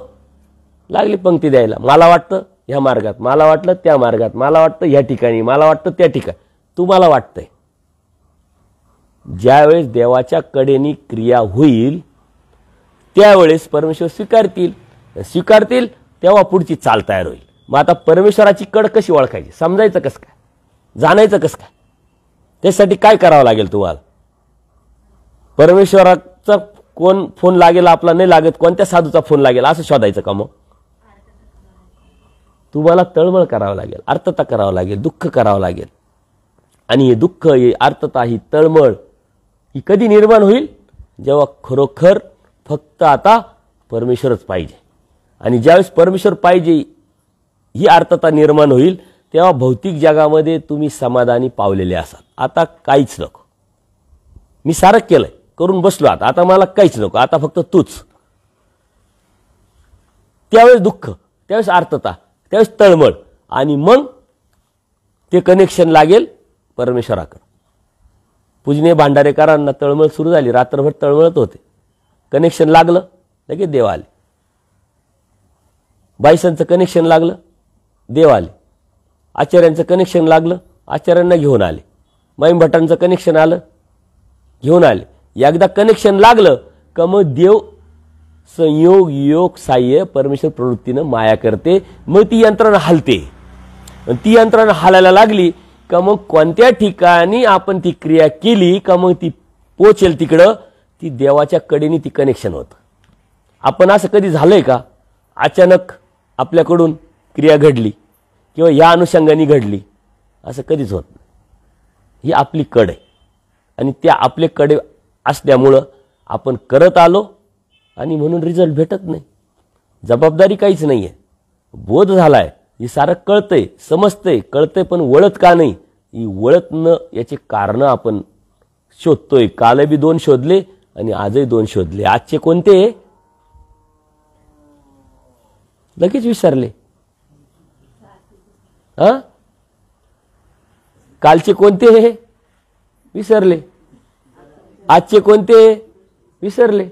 लागली पंक्ती द्यायला मला वाटतं ह्या मार्गात मला वाटलं त्या मार्गात मला वाटतं ह्या ठिकाणी मला वाटतं त्या ठिकाणी तुम्हाला वाटतंय ज्यावेळेस देवाच्या कडेनी क्रिया होईल त्यावेळेस परमेश्वर स्वीकारतील स्वीकारतील तेव्हा पुढची चाल तयार होईल मग आता परमेश्वराची कड कशी ओळखायची समजायचं कसं काय जाणायचं कसं काय त्यासाठी काय करावं लागेल तुम्हाला परमेश्वराचा कोण फोन लागेल आपला नाही लागत कोणत्या साधूचा फोन लागेल असं शोधायचं का मग तुम्हाला तळमळ करावं लागेल अर्थता करावं लागेल दुःख करावं लागेल आणि हे दुःख हे अर्थता ही तळमळ ही कधी निर्माण होईल जेव्हा खरोखर फक्त आता परमेश्वरच पाहिजे आणि ज्यावेळेस परमेश्वर पाहिजे ही अर्थता निर्माण होईल तेव्हा भौतिक जगामध्ये तुम्ही समाधानी पावलेले असाल आता काहीच नको मी सारं केलंय करून बसलो आता आता मला काहीच नको आता फक्त तूच त्यावेळेस दुःख त्यावेळेस अर्थता त्यावेळेस तळमळ आणि मग ते कनेक्शन लागेल परमेश्वराकर पूजने भांडारेकरांना तळमळ सुरू झाली रात्रभर तळमळत होते कनेक्शन लागलं लगेच देव आले बाईसांचं कनेक्शन लागलं देव आले आचार्यांचं कनेक्शन लागलं आचार्यांना घेऊन आले माईम भटांचं कनेक्शन आलं घेऊन आले एकदा कनेक्शन लागलं का मग देव संयोग योग साह्य परमेश्वर प्रवृत्तीनं माया करते मग ती यंत्रणा हलते ती यंत्रणा हालायला लागली का मग कोणत्या ठिकाणी आपण ती क्रिया केली का मग ती पोचेल तिकडं ती देवाच्या कडेने ती कनेक्शन होत आपण असं कधी झालंय का अचानक आपल्याकडून क्रिया घडली किंवा या अनुषंगाने घडली असं कधीच होत ही आपली कड आहे आणि त्या आपले कडे असल्यामुळं आपण करत आलो आणि म्हणून रिझल्ट भेटत नाही जबाबदारी काहीच नाही आहे बोध झाला आहे हे सारं कळतंय समजतंय कळतंय पण वळत का नाही ही वळत न याचे कारणं आपण शोधतोय काल बी दोन शोधले आणि आजही दोन शोधले आजचे कोणते लगेच विसरले हा कालचे कोणते विसरले आजचे कोणते विसरले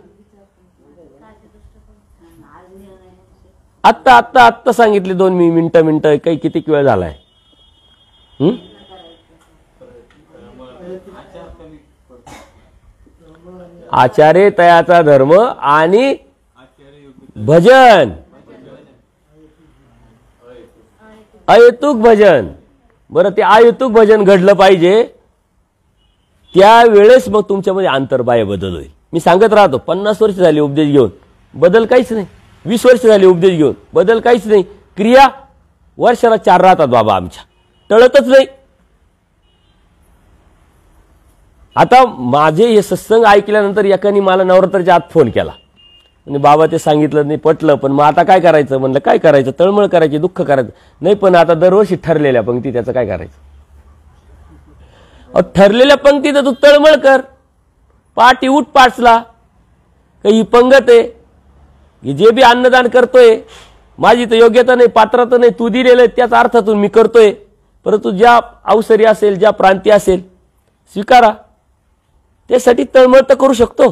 आत्ता आत्ता आत्ता सांगितले दोन मी मिनटं मिनटं काही किती वेळ झालाय आचार्य तयाचा धर्म आणि भजन अयतुक भजन बरं ते अयुतुक भजन घडलं पाहिजे त्यावेळेस मग तुमच्यामध्ये आंतरबाह्य बदल होईल मी सांगत राहतो पन्नास वर्ष झाली उपदेश घेऊन बदल काहीच नाही वीस वर्ष झाले उपदेश घेऊन बदल काहीच नाही क्रिया वर्षाला चार राहतात बाबा आमच्या टळतच नाही आता माझे हे सत्संग ऐकल्यानंतर एकाने मला नवरात्राच्या आत फोन केला म्हणजे बाबा ते सांगितलं नाही पटलं पण मग आता काय करायचं म्हणलं काय करायचं तळमळ करायची दुःख करायचं नाही पण आता दरवर्षी ठरलेल्या पंक्ती त्याचं काय करायचं ठरलेल्या पंक्तीचा तू तळमळ कर पाठी उठ पाचला काही पंगत आहे जे बी अन्नदान करतोय माझी तर योग्यता नाही पात्रता नाही तू दिलेलं आहे त्याच अर्थातून मी करतोय परंतु ज्या अवसरी असेल ज्या प्रांती असेल स्वीकारा त्यासाठी तळमळ तर करू शकतो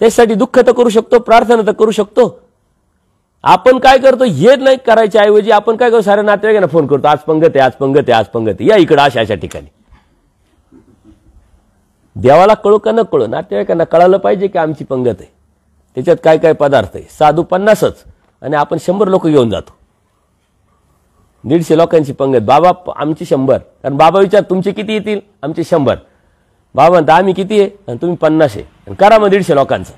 त्यासाठी दुःख तर करू शकतो प्रार्थना तर करू शकतो आपण काय करतो हे नाही करायच्या ऐवजी आपण काय करतो साऱ्या नातेवाईकांना फोन करतो आज पंगत आहे आज पंगत आहे आज पंगत आहे या इकडं अशा अशा ठिकाणी देवाला कळू का न कळू नातेवाईकांना कळालं पाहिजे की आमची पंगत आहे त्याच्यात काय काय पदार्थ आहे साधू पन्नासच आणि आपण शंभर लोक घेऊन जातो दीडशे लोकांची पंगत बाबा आमची शंभर कारण बाबा विचार तुमचे किती येतील आमचे शंभर बाबा म्हणता आम्ही किती आहे आणि तुम्ही पन्नास आहे आणि करा मग दीडशे लोकांचं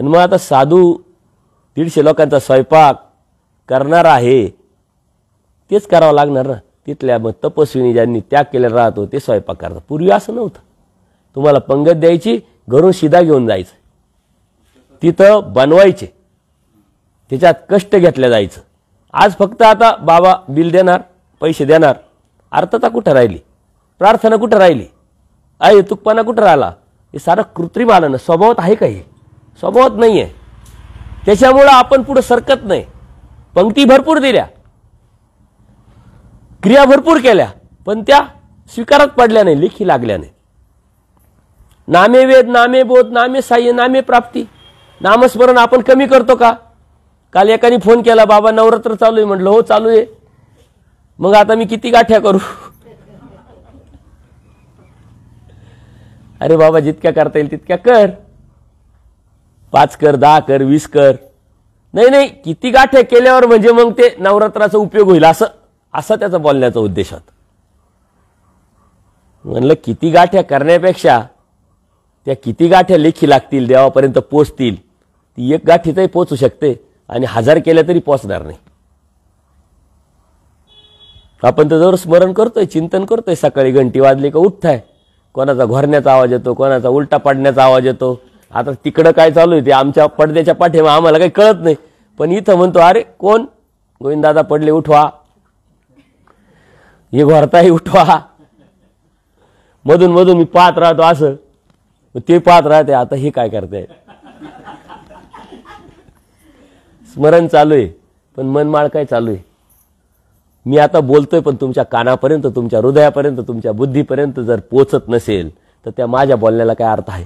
आणि मग आता साधू दीडशे लोकांचा स्वयंपाक करणार आहे तेच करावं लागणार ना तिथल्या मग तपस्विनी ज्यांनी त्याग केलेला राहतो ते स्वयंपाक करतात पूर्वी असं नव्हतं तुम्हाला पंगत द्यायची घरून शिदा घेऊन जायचं तिथं बनवायचे त्याच्यात कष्ट घेतल्या जायचं आज फक्त आता बाबा बिल देणार पैसे देणार अर्थता कुठं राहिली प्रार्थना कुठं राहिली आई तुकपणा कुठं राहिला हे सारं कृत्रिम आलं ना स्वभावात आहे का हे स्वभावात नाही आहे त्याच्यामुळं आपण पुढं सरकत नाही पंक्ती भरपूर दिल्या क्रिया भरपूर केल्या पण त्या स्वीकारात पडल्या नाही लेखी लागल्या नाही नामे वेद नामे बोध नामे साह्य नामे प्राप्ती नामस्मरण आपण कमी करतो का काल एकाने फोन केला बाबा नवरात्र चालू आहे म्हटलं हो चालू आहे मग आता मी किती गाठ्या करू अरे बाबा जितक्या करता येईल तितक्या कर पाच कर दहा कर वीस कर नाही नाही किती गाठ्या केल्यावर म्हणजे मग ते नवरात्राचा उपयोग होईल असं असा त्याचा बोलण्याचा उद्देश होता म्हणलं किती गाठ्या करण्यापेक्षा त्या किती गाठ्या लेखी लागतील देवापर्यंत पोचतील ती एक गाठीतही पोचू शकते आणि हजार केल्या तरी पोचणार नाही आपण तर स्मरण करतोय चिंतन करतोय सकाळी घंटी वाजली का उठताय कोणाचा घोरण्याचा आवाज येतो कोणाचा उलटा पाडण्याचा आवाज येतो आता तिकडं काय चालू आहे ते आमच्या पडद्याच्या पाठीमा आम्हाला काही कळत नाही पण इथं म्हणतो अरे कोण गोविंदादा पडले उठवा हे घोरताही उठवा मधून मधून मी पाहत राहतो असं ते पाहत राहते आता हे काय करते स्मरण चालू आहे पण मनमाळ काय चालू आहे मी आता बोलतोय पण तुमच्या कानापर्यंत तुमच्या हृदयापर्यंत तुमच्या बुद्धीपर्यंत जर पोचत नसेल तर त्या माझ्या बोलण्याला काय अर्थ आहे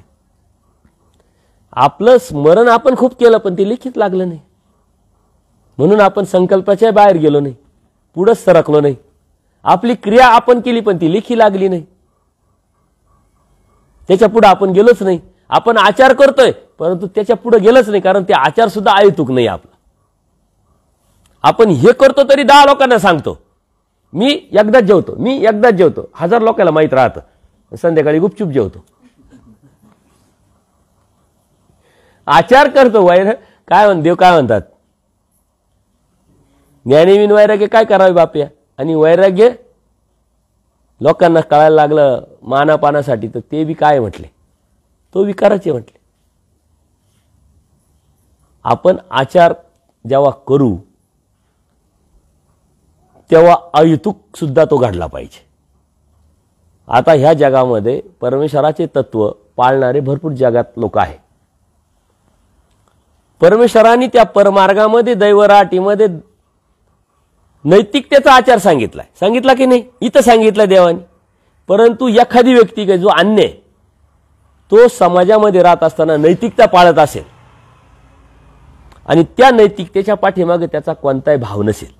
आपलं स्मरण आपण खूप केलं पण ते लिखित लागलं नाही म्हणून आपण संकल्पाच्या बाहेर गेलो नाही पुढं सरकलो नाही आपली क्रिया आपण केली पण ती लिखी लागली नाही त्याच्या पुढे आपण गेलोच नाही आपण आचार करतोय परंतु त्याच्या पुढे गेलंच नाही कारण ते आचार सुद्धा आयतूक नाही आपला आपण हे करतो तरी दहा लोकांना सांगतो मी एकदाच जेवतो मी एकदाच जेवतो हजार लोकांना माहीत राहतं संध्याकाळी गुपचूप जेवतो आचार करतो वैर काय म्हण देव काय म्हणतात ज्ञानीविन वैराग्य काय करावे बापया आणि वैराग्य लोकांना कळायला लागलं मानापानासाठी तर ते बी काय म्हटले तो विकाराचे म्हटले आपण आचार जेव्हा करू तेव्हा अयुतुक सुद्धा तो घडला पाहिजे आता ह्या जगामध्ये परमेश्वराचे तत्व पाळणारे भरपूर जगात लोक आहे परमेश्वराने त्या परमार्गामध्ये दैवराटीमध्ये नैतिकतेचा आचार सांगितलाय सांगितला की नाही इथं सांगितलं देवाने परंतु एखादी व्यक्ती काय जो अन्य तो समाजामध्ये राहत असताना नैतिकता पाळत असेल आणि त्या नैतिकतेच्या पाठीमागे त्याचा कोणताही भाव नसेल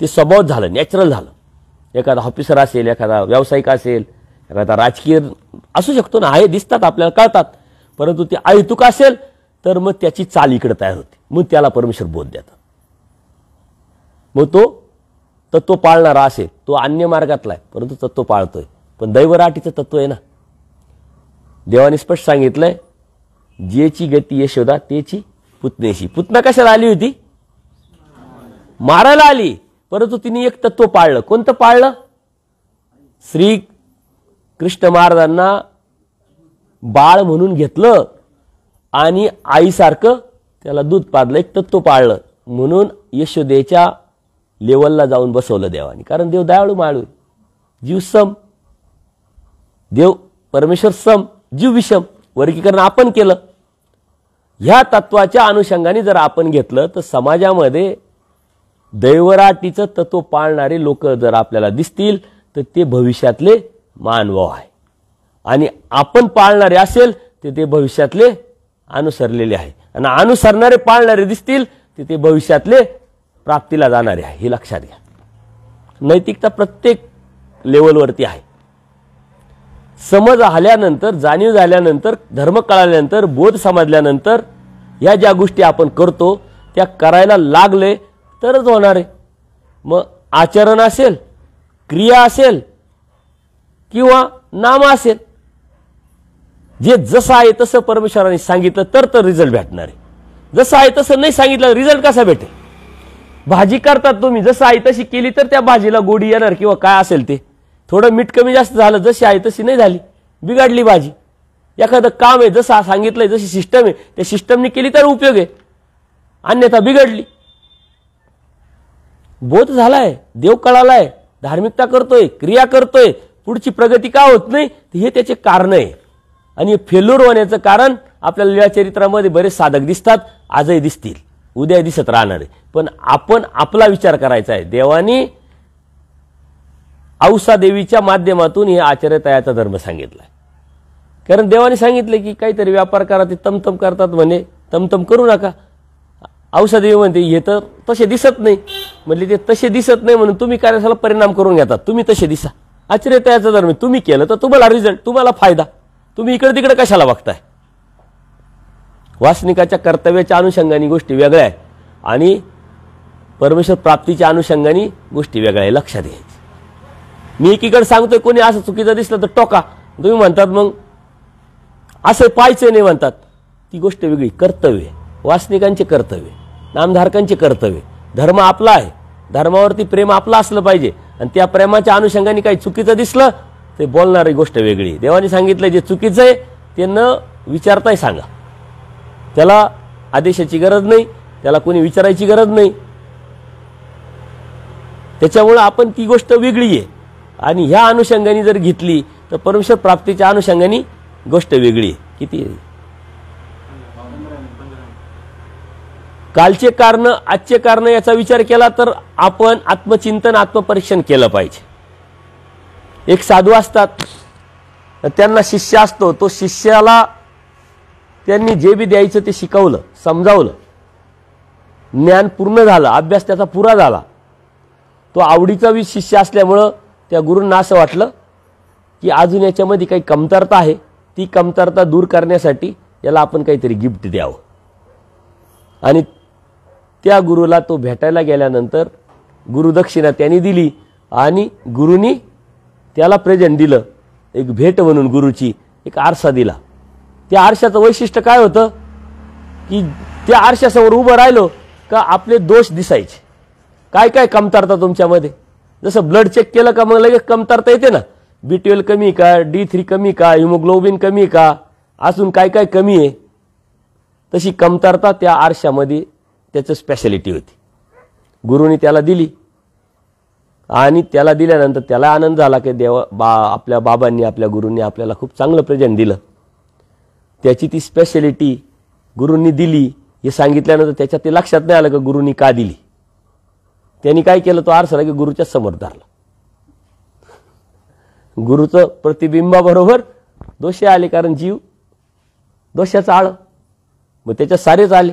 ते स्वभाव झालं नॅचरल झालं एखादा ऑफिसर असेल एखादा व्यावसायिक असेल एखादा राजकीय असू शकतो ना आहे दिसतात आपल्याला कळतात परंतु ते अहेतुक असेल तर मग त्याची चाल इकडे तयार होते मग त्याला परमेश्वर बोध देतात मग तो तत्व पाळणारा असेल तो अन्य मार्गातला आहे परंतु तत्व पाळतोय पण दैवराटीचं तत्व आहे ना देवाने स्पष्ट सांगितलंय जेची गती यशोदा तेची पुतनेशी पुतना कशाला आली होती मारायला आली परंतु तिने एक तत्व पाळलं कोणतं पाळलं श्री कृष्ण महाराजांना बाळ म्हणून घेतलं आणि आईसारखं त्याला दूध पाजलं एक तत्व पाळलं म्हणून यशोदेच्या लेवलला जाऊन बसवलं देवाने कारण देव दयाळू माळू जीव सम देव परमेश्वर सम जीव विषम वर्गीकरण आपण केलं ह्या तत्वाच्या अनुषंगाने जर आपण घेतलं तर समाजामध्ये दैवराटीचं तत्व पाळणारे लोक जर आपल्याला दिसतील तर ते भविष्यातले मानव आहे आणि आपण पाळणारे असेल तर ते भविष्यातले अनुसरलेले आहे आणि अनुसरणारे पाळणारे दिसतील तर ते भविष्यातले प्राप्तीला जाणारी आहे हे लक्षात घ्या नैतिकता प्रत्येक लेवलवरती आहे समज आल्यानंतर जाणीव झाल्यानंतर धर्म कळाल्यानंतर बोध समजल्यानंतर या ज्या गोष्टी आपण करतो त्या करायला लागले तरच होणार आहे मग आचरण असेल क्रिया असेल किंवा नाम असेल जे जसं आहे तसं परमेश्वराने सांगितलं तर तर रिझल्ट भेटणार आहे जसं आहे तसं नाही सांगितलं रिझल्ट कसा भेटेल भाजी करतात तुम्ही जसं आई तशी केली तर त्या भाजीला गोडी येणार किंवा काय असेल ते थोडं मीठ कमी जास्त झालं जशी आई तशी नाही झाली बिघडली भाजी एखादं काम आहे जसं सांगितलंय जशी सिस्टम आहे त्या सिस्टमने केली तर उपयोग आहे अन्यथा बिघडली बोध झालाय देव कळालाय धार्मिकता करतोय क्रिया करतोय पुढची प्रगती का होत नाही हे त्याचे कारण आहे आणि फेल्युअर होण्याचं कारण आपल्या चरित्रामध्ये बरेच साधक दिसतात आजही दिसतील उद्या दिसत राहणार आहे पण आपण आपला विचार करायचा आहे देवानी औसा देवीच्या माध्यमातून हे तयाचा धर्म सांगितला कारण देवाने सांगितले की काहीतरी व्यापार करा ते तमतम करतात म्हणे तमतम करू नका देवी म्हणते हे तर तसे दिसत नाही म्हणजे ते तसे दिसत नाही म्हणून तुम्ही कार्यशाला परिणाम करून घेतात तुम्ही तसे दिसा आचार्य धर्म तुम्ही केलं तर तुम्हाला रिझल्ट तुम्हाला फायदा तुम्ही इकडे तिकडे कशाला बघताय वासनिकाच्या कर्तव्याच्या अनुषंगाने गोष्टी वेगळ्या आहे आणि परमेश्वर प्राप्तीच्या अनुषंगाने गोष्टी वेगळ्या आहे लक्षात घ्या मी एकीकडे सांगतोय कोणी असं चुकीचं दिसलं तर टोका तुम्ही म्हणतात मग असे पाहायचे नाही म्हणतात ती गोष्ट वेगळी कर्तव्य वासनिकांचे कर्तव्य नामधारकांचे कर्तव्य धर्म आपला आहे धर्मावरती प्रेम आपलं असलं पाहिजे आणि त्या प्रेमाच्या अनुषंगाने काही चुकीचं दिसलं ते बोलणारी गोष्ट वेगळी देवाने सांगितलं जे चुकीचं आहे ते न विचारताही सांगा त्याला आदेशाची गरज नाही त्याला कोणी विचारायची गरज नाही त्याच्यामुळं आपण ती गोष्ट वेगळी आहे आणि ह्या अनुषंगाने जर घेतली तर परमेश्वर प्राप्तीच्या अनुषंगाने गोष्ट वेगळी आहे किती कालचे कारण आजचे कारण याचा विचार केला तर आपण आत्मचिंतन आत्मपरीक्षण केलं पाहिजे एक साधू असतात त्यांना शिष्य असतो तो शिष्याला त्यांनी जे बी द्यायचं ते शिकवलं समजावलं ज्ञान पूर्ण झालं अभ्यास त्याचा पुरा झाला तो आवडीचा बी शिष्य असल्यामुळं त्या गुरूंना असं वाटलं की अजून याच्यामध्ये काही कमतरता आहे ती कमतरता दूर करण्यासाठी याला आपण काहीतरी गिफ्ट द्यावं आणि त्या गुरुला तो भेटायला गेल्यानंतर गुरुदक्षिणा त्यांनी दिली आणि गुरुनी त्याला प्रेझेंट दिलं एक भेट म्हणून गुरुची एक आरसा दिला त्या आरशाचं वैशिष्ट्य काय होतं की त्या आरशासमोर उभं राहिलो का आपले दोष दिसायचे काय काय कमतरता तुमच्यामध्ये जसं ब्लड चेक केलं का मग लगेच कमतरता येते ना बी ट्वेल्व कमी का डी थ्री कमी का हिमोग्लोबिन कमी का अजून काय काय कमी आहे तशी कमतरता त्या आरशामध्ये त्याचं स्पेशालिटी होती गुरुने त्याला दिली आणि त्याला दिल्यानंतर त्याला आनंद झाला की देवा बा आपल्या बाबांनी आपल्या गुरूंनी आपल्याला खूप चांगलं प्रेझेंट दिलं त्याची ती स्पेशलिटी गुरूंनी दिली हे सांगितल्यानंतर त्याच्यात ते लक्षात नाही आलं का गुरुंनी का दिली त्यांनी काय केलं तो आरसा की गुरुच्या समोर धरला गुरुचं प्रतिबिंबाबरोबर दोषे आले कारण जीव दोषाचा आळ मग त्याच्या सारेच आले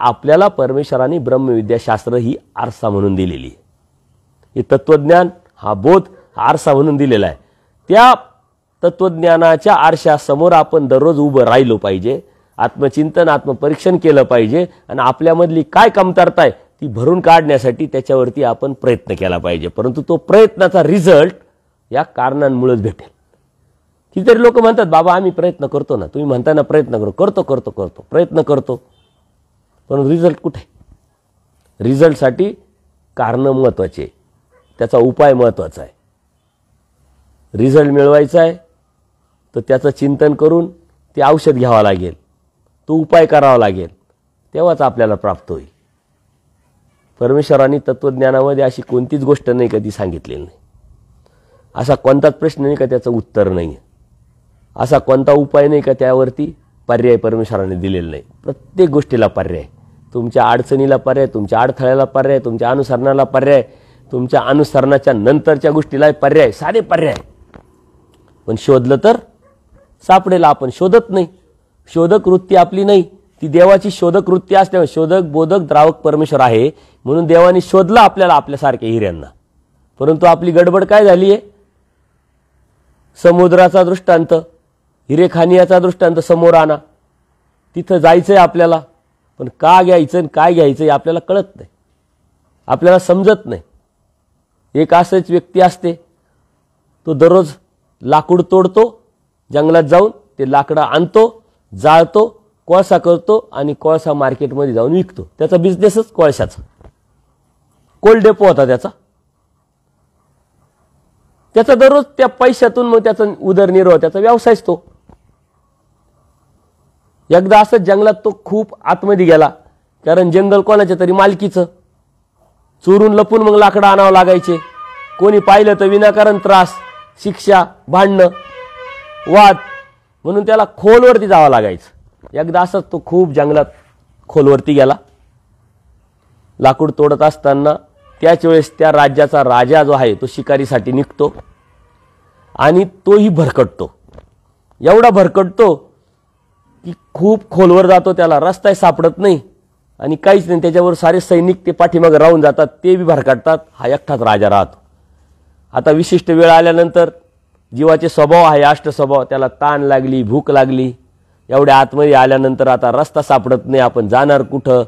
आपल्याला परमेश्वराने ब्रह्मविद्याशास्त्र ही आरसा म्हणून दिलेली हे तत्वज्ञान हा बोध आरसा म्हणून दिलेला आहे त्या तत्वज्ञानाच्या आरशासमोर आपण दररोज उभं राहिलो पाहिजे आत्मचिंतन आत्मपरीक्षण केलं पाहिजे आणि आपल्यामधली काय कमतरता आहे ती भरून काढण्यासाठी त्याच्यावरती आपण प्रयत्न केला पाहिजे परंतु तो प्रयत्नाचा रिझल्ट या कारणांमुळेच भेटेल कितीतरी लोक म्हणतात बाबा आम्ही प्रयत्न करतो ना तुम्ही म्हणताना प्रयत्न करू करतो करतो करतो प्रयत्न करतो पण रिझल्ट कुठे रिझल्टसाठी कारणं महत्त्वाचे त्याचा उपाय महत्त्वाचा आहे रिझल्ट मिळवायचा आहे तर त्याचं चिंतन करून ते औषध घ्यावं लागेल तो उपाय करावा लागेल तेव्हाच आपल्याला प्राप्त होईल परमेश्वरांनी तत्त्वज्ञानामध्ये अशी कोणतीच गोष्ट नाही कधी सांगितलेली नाही असा कोणताच प्रश्न नाही का त्याचं उत्तर नाही आहे असा कोणता उपाय नाही का त्यावरती पर्याय परमेश्वराने दिलेला नाही प्रत्येक गोष्टीला पर्याय तुमच्या अडचणीला पर्याय तुमच्या अडथळ्याला पर्याय तुमच्या अनुसरणाला पर्याय तुमच्या अनुसरणाच्या नंतरच्या गोष्टीला पर्याय सारे पर्याय पण शोधलं तर सापडेला आपण शोधत नाही शोधक वृत्ती आपली नाही ती देवाची शोधक वृत्ती असल्यामुळे शोधक बोधक द्रावक परमेश्वर आहे म्हणून देवाने शोधला आपल्याला आपल्यासारख्या हिऱ्यांना परंतु आपली गडबड काय झाली आहे समुद्राचा दृष्टांत हिरेखानियाचा दृष्टांत समोर आणा तिथं जायचं आहे आपल्याला पण का घ्यायचं आणि काय घ्यायचं हे आपल्याला कळत नाही आपल्याला समजत नाही एक असंच व्यक्ती असते तो दररोज लाकूड तोडतो जंगलात जाऊन ते लाकडं आणतो जाळतो कोळसा करतो आणि कोळसा मार्केटमध्ये जाऊन विकतो त्याचा बिझनेसच कोळशाचा कोल्ड डेपो होता त्याचा त्याचा दररोज त्या पैशातून मग त्याचा उदरनिर्वाह त्याचा व्यवसायच तो एकदा असं जंगलात तो खूप आतमध्ये गेला कारण जंगल कोणाच्या तरी मालकीचं चोरून लपून मग लाकडं आणावं लागायचे कोणी पाहिलं तर विनाकारण त्रास शिक्षा भांडणं वाट म्हणून त्याला खोलवरती जावं लागायचं एकदा असंच तो खूप जंगलात खोलवरती गेला लाकूड तोडत असताना त्याच वेळेस त्या राज्याचा राजा जो आहे तो शिकारीसाठी निघतो आणि तोही भरकटतो एवढा भरकटतो की खूप खोलवर जातो त्याला रस्ताही सापडत नाही आणि काहीच नाही त्याच्यावर सारे सैनिक ते पाठीमागं राहून जातात ते बी भरकटतात हा एकटाच राजा राहतो आता विशिष्ट वेळ आल्यानंतर जीवाचे स्वभाव आहे अष्ट स्वभाव त्याला ताण लागली भूक लागली एवढ्या आतमध्ये आल्यानंतर आता रस्ता सापडत नाही आपण जाणार कुठं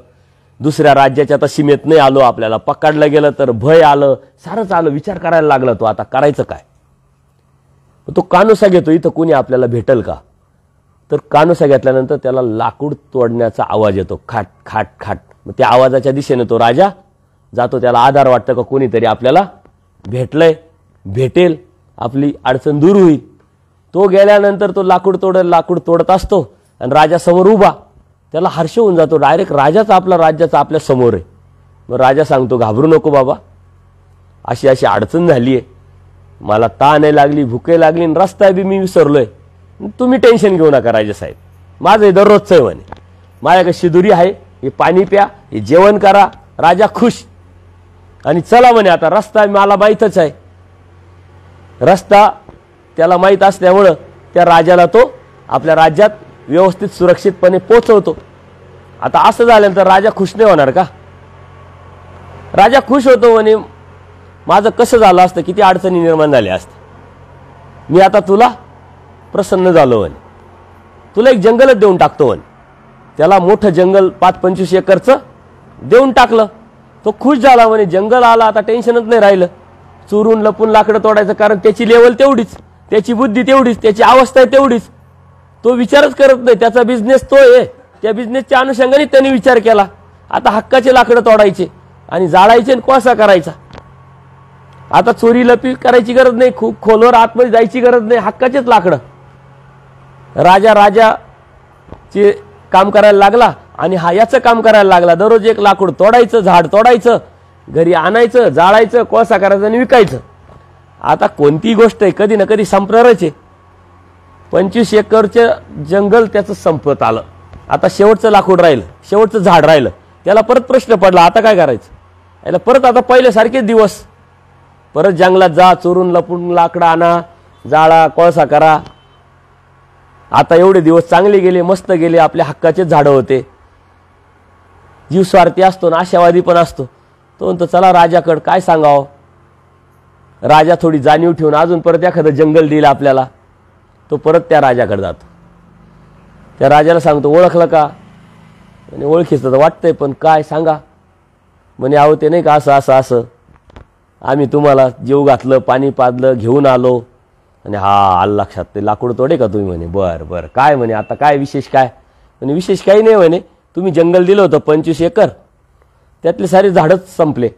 दुसऱ्या राज्याच्या आता सीमेत नाही आलो आपल्याला पकडलं गेलं तर भय आलं सारंच आलं विचार करायला लागला तो आता करायचं काय तो कानुसा घेतो इथं कोणी आपल्याला भेटल का तर कानुसा घेतल्यानंतर त्याला लाकूड तोडण्याचा आवाज येतो खाट खाट खाट मग त्या आवाजाच्या दिशेने तो राजा जातो त्याला आधार वाटतं का कोणीतरी आपल्याला भेटलंय भेटेल आपली अडचण दूर होईल तो गेल्यानंतर तो लाकूड तोड लाकूड तोडत असतो आणि राजासमोर उभा त्याला हर्ष होऊन जातो डायरेक्ट राजाचा आपला राज्याचा आपल्या समोर आहे मग राजा सांगतो घाबरू नको बाबा अशी अशी अडचण झाली आहे मला ताण आहे लागली भुके लागली आणि रस्ता बी मी विसरलोय तुम्ही टेन्शन घेऊ नका राजासाहेब माझं दररोजचं आहे म्हणे माझ्याकडे शिदुरी आहे हे पाणी प्या हे जेवण करा राजा खुश आणि चला म्हणे आता रस्ता मला माहीतच आहे रस्ता त्याला माहीत असल्यामुळं त्या राजाला तो आपल्या राज्यात व्यवस्थित सुरक्षितपणे पोचवतो आता असं झाल्यानंतर राजा खुश नाही होणार का राजा खुश होतो म्हणे माझं कसं झालं असतं किती अडचणी निर्माण झाल्या असत मी आता तुला प्रसन्न झालो म्हणे तुला एक जंगलच देऊन टाकतो म्हणे त्याला मोठं जंगल पाच पंचवीस एकरचं देऊन टाकलं तो खुश झाला म्हणे जंगल आला आता टेन्शनच नाही राहिलं चोरून लपून लाकडं तोडायचं कारण त्याची लेवल तेवढीच त्याची बुद्धी तेवढीच त्याची अवस्था आहे तेवढीच तो विचारच करत नाही त्याचा बिझनेस तो आहे त्या बिझनेसच्या अनुषंगाने त्यांनी विचार केला आता हक्काचे लाकडं तोडायचे आणि जाळायचे आणि कोसा करायचा आता चोरी लपी करायची गरज नाही खूप खोलवर आतमध्ये जायची गरज नाही हक्काचेच लाकडं राजा राजा चे काम करायला लागला आणि हा याचं काम करायला लागला दररोज एक लाकूड तोडायचं झाड तोडायचं घरी आणायचं जाळायचं कोळसा करायचं आणि विकायचं आता कोणतीही गोष्ट आहे कधी ना कधी संपणारच आहे पंचवीस एकरचं जंगल त्याचं संपत आलं आता शेवटचं लाकूड राहिलं शेवटचं झाड राहिलं त्याला परत प्रश्न पडला आता काय करायचं याला परत आता पहिल्यासारखे दिवस परत जंगलात जा चोरून लपून लाकडं आणा जाळा कोळसा करा आता एवढे दिवस चांगले गेले मस्त गेले आपल्या हक्काचे झाडं होते जीवस्वार्थी असतो ना आशावादी पण असतो तो म्हणतो चला राजाकड काय सांगावं राजा थोडी जाणीव ठेवून अजून परत एखादं जंगल दिलं आपल्याला तो परत त्या राजाकडं जातो त्या राजाला सांगतो ओळखलं का आणि ओळखीचं तर वाटतंय पण काय सांगा म्हणे आहो ते नाही का असं असं असं आम्ही तुम्हाला जीव घातलं पाणी पाजलं घेऊन आलो आणि हा आल लक्षात ते लाकूड तोडे का तुम्ही म्हणे बरं बरं काय म्हणे आता काय विशेष काय म्हणे विशेष काही नाही म्हणे तुम्ही जंगल दिलं होतं पंचवीस एकर त्यातले सारे झाडच संपले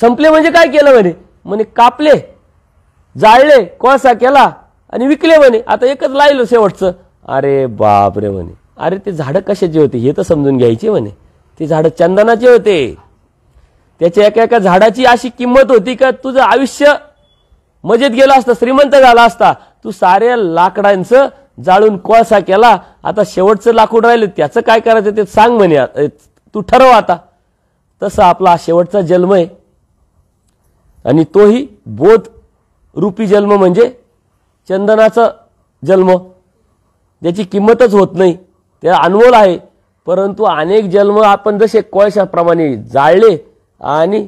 संपले म्हणजे काय केलं म्हणे म्हणे कापले जाळले कोळसा केला आणि विकले म्हणे आता एकच लाईल शेवटचं अरे बाप रे म्हणे अरे ते झाडं कशाचे होते हे तर समजून घ्यायचे म्हणे ते झाडं चंदनाचे होते त्याच्या एका एका झाडाची अशी किंमत होती का तुझं आयुष्य मजेत गेला असता श्रीमंत झाला असता तू साऱ्या लाकडांचं जाळून कोळसा केला आता शेवटचं लाकूड राहिलं त्याचं काय करायचं ते सांग म्हणे तू ठरव आता तसा आपला शेवटचा जन्म आहे आणि तोही बोध रूपी जन्म म्हणजे चंदनाचा जन्म ज्याची किंमतच होत नाही ते अनमोल आहे परंतु अनेक जन्म आपण जसे कोळशाप्रमाणे जाळले आणि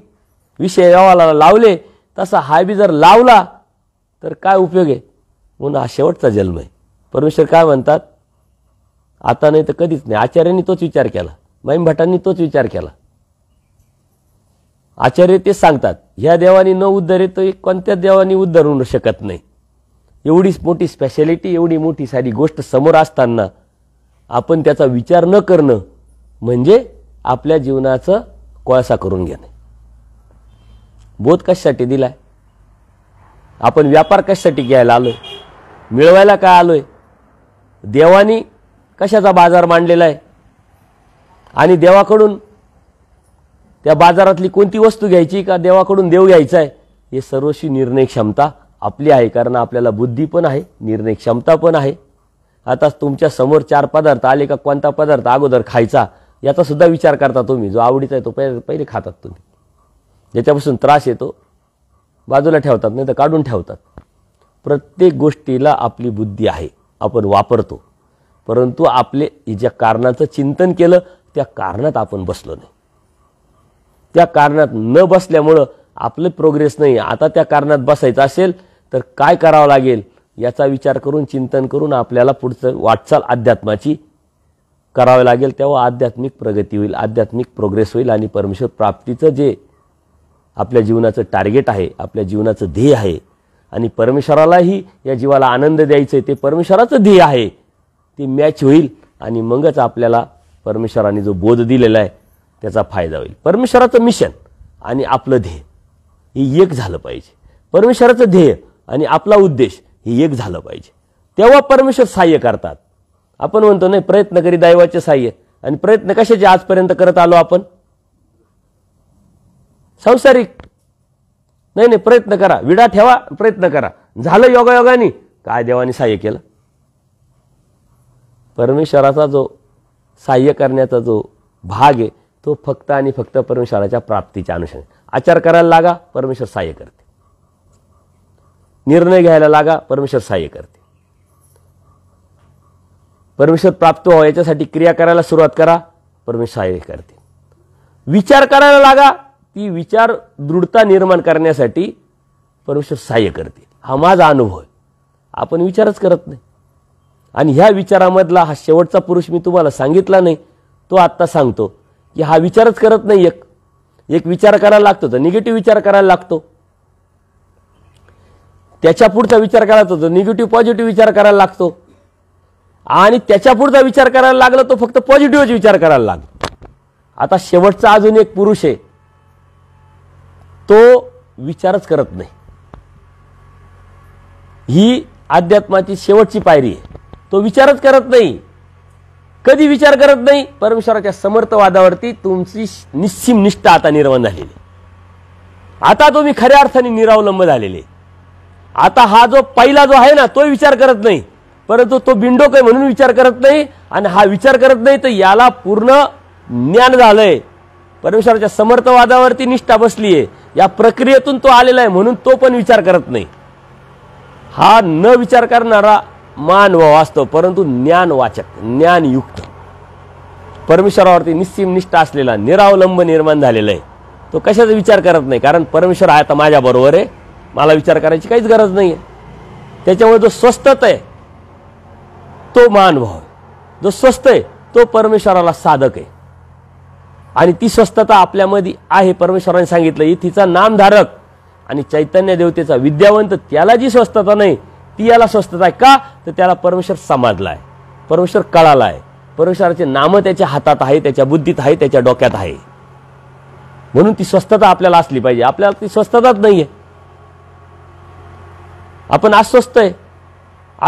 गावाला लावले तसा हा बी जर लावला तर काय उपयोग आहे म्हणून हा शेवटचा जन्म आहे परमेश्वर काय म्हणतात आता नाही तर कधीच नाही आचार्यांनी तोच विचार केला माईम भटांनी तोच विचार केला आचार्य ते सांगतात ह्या देवाने न उद्धरे तर कोणत्याच देवाने उद्धर होऊ शकत नाही एवढी मोठी स्पेशालिटी एवढी मोठी सारी गोष्ट समोर असताना आपण त्याचा विचार न करणं म्हणजे आपल्या जीवनाचं कोळसा करून घेणे बोध कशासाठी दिलाय आपण व्यापार कशासाठी घ्यायला आलोय मिळवायला काय आलोय देवानी कशाचा बाजार मांडलेला आहे आणि देवाकडून त्या बाजारातली कोणती वस्तू घ्यायची का देवाकडून देव घ्यायचा आहे हे सर्वशी निर्णय क्षमता आपली आहे कारण आपल्याला बुद्धी पण आहे निर्णय क्षमता पण आहे आता तुमच्या समोर चार पदार्थ आले का कोणता पदार्थ अगोदर खायचा याचा सुद्धा विचार करता तुम्ही जो आवडीचा आहे तो पहिले पहिले खातात तुम्ही ज्याच्यापासून त्रास येतो बाजूला ठेवतात नाही तर काढून ठेवतात प्रत्येक गोष्टीला आपली बुद्धी आहे आपण वापरतो परंतु आपले ज्या कारणाचं चिंतन केलं त्या कारणात आपण बसलो नाही त्या कारणात न बसल्यामुळं आपले प्रोग्रेस नाही आता त्या कारणात बसायचं असेल तर काय करावं लागेल याचा विचार करून चिंतन करून आपल्याला पुढचं वाटचाल अध्यात्माची करावी लागेल तेव्हा आध्यात्मिक प्रगती होईल आध्यात्मिक प्रोग्रेस होईल आणि परमेश्वर प्राप्तीचं जे आपल्या जीवनाचं टार्गेट आहे आपल्या जीवनाचं ध्येय आहे आणि परमेश्वरालाही या जीवाला आनंद द्यायचं आहे ते परमेश्वराचं ध्येय आहे ते मॅच होईल आणि मगच आपल्याला परमेश्वराने जो बोध दिलेला आहे त्याचा फायदा होईल परमेश्वराचं मिशन आणि आपलं ध्येय हे एक झालं पाहिजे परमेश्वराचं ध्येय आणि आपला उद्देश हे एक झालं पाहिजे तेव्हा परमेश्वर सहाय्य करतात आपण म्हणतो नाही प्रयत्न करी दैवाचे सहाय्य आणि प्रयत्न कशाचे आजपर्यंत करत आलो आपण संसारिक नाही नाही प्रयत्न करा विडा ठेवा प्रयत्न करा झालं योगायोगाने काय देवाने सहाय्य केलं परमेश्वराचा जो सहाय्य करण्याचा जो भाग आहे तो फक्त आणि फक्त परमेश्वराच्या प्राप्तीच्या अनुषंग आचार करायला लागा परमेश्वर सहाय्य करते निर्णय घ्यायला लागा परमेश्वर सहाय्य करते परमेश्वर प्राप्त व्हावा याच्यासाठी क्रिया करायला सुरुवात करा परमेश्वर सहाय्य करते विचार करायला लागा ती विचार दृढता निर्माण करण्यासाठी परमेश्वर सहाय्य करते हा माझा अनुभव आहे आपण विचारच करत नाही आणि ह्या विचारामधला हा शेवटचा पुरुष मी तुम्हाला सांगितला नाही तो आत्ता सांगतो की हा विचारच करत नाही एक एक विचार करायला लागतो तर निगेटिव्ह विचार करायला लागतो त्याच्या पुढचा विचार करायचा होतो निगेटिव्ह पॉझिटिव्ह विचार करायला लागतो आणि त्याच्या पुढचा विचार करायला लागला तो फक्त पॉझिटिव्हच विचार करायला लागला आता शेवटचा अजून एक पुरुष आहे तो विचारच करत नाही ही अध्यात्माची शेवटची पायरी आहे तो विचारच करत नाही कधी विचार करत नाही परमेश्वराच्या समर्थवादावरती तुमची निश्चिम निष्ठा आता निर्माण झालेली आता तुम्ही खऱ्या अर्थाने निरावलंब झालेले आता हा जो पहिला जो आहे ना तो विचार करत नाही परंतु तो बिंडोक आहे म्हणून विचार करत नाही आणि हा विचार करत नाही तर याला पूर्ण ज्ञान झालंय परमेश्वराच्या समर्थवादावरती निष्ठा बसली आहे या प्रक्रियेतून तो आलेला आहे म्हणून तो पण विचार करत नाही हा न विचार करणारा मान व वास्तव परंतु ज्ञानवाचक ज्ञानयुक्त परमेश्वरावरती निश्चिम निष्ठा असलेला निरावलंब निर्माण झालेला आहे तो कशाचा विचार करत नाही कारण परमेश्वर आहे आता माझ्याबरोबर आहे मला विचार करायची काहीच गरज नाही आहे त्याच्यामुळे जो स्वस्तच आहे तो मानभाव जो स्वस्त आहे तो परमेश्वराला साधक आहे आणि ती स्वस्तता आपल्यामध्ये आहे परमेश्वराने सांगितलं तिचा नामधारक आणि चैतन्य देवतेचा विद्यावंत त्याला जी स्वस्थता नाही ती याला स्वस्थता आहे का तर त्याला परमेश्वर समाजला आहे परमेश्वर कळाला आहे परमेश्वराचे नामं त्याच्या हातात आहे त्याच्या बुद्धीत आहे त्याच्या डोक्यात आहे म्हणून ती स्वस्थता आपल्याला असली पाहिजे आपल्याला ती स्वस्थताच नाही आहे आपण अस्वस्थ आहे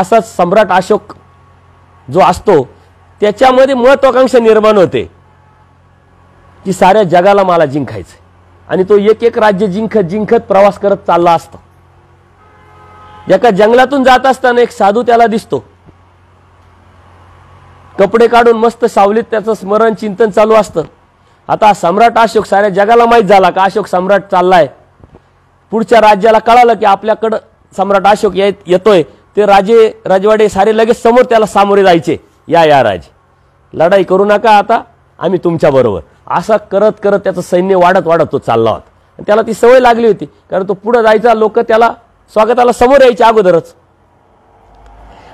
असाच सम्राट अशोक जो असतो त्याच्यामध्ये महत्वाकांक्षा निर्माण होते की साऱ्या जगाला मला जिंकायचं आणि तो एक एक राज्य जिंकत जिंकत प्रवास करत चालला असतो एका जंगलातून जात असताना एक साधू त्याला दिसतो कपडे काढून मस्त सावलीत त्याचं स्मरण चिंतन चालू असतं आता सम्राट अशोक साऱ्या जगाला माहीत झाला का अशोक सम्राट चाललाय पुढच्या राज्याला कळालं की आपल्याकडं सम्राट अशोक येतोय ते राजे राजवाडे सारे लगेच समोर त्याला सामोरे जायचे या या राज लढाई करू नका आता आम्ही तुमच्याबरोबर असं करत करत त्याचं सैन्य वाढत वाढत तो चालला होता त्याला ती सवय लागली होती कारण तो पुढे जायचा लोक त्याला स्वागताला समोर यायच्या अगोदरच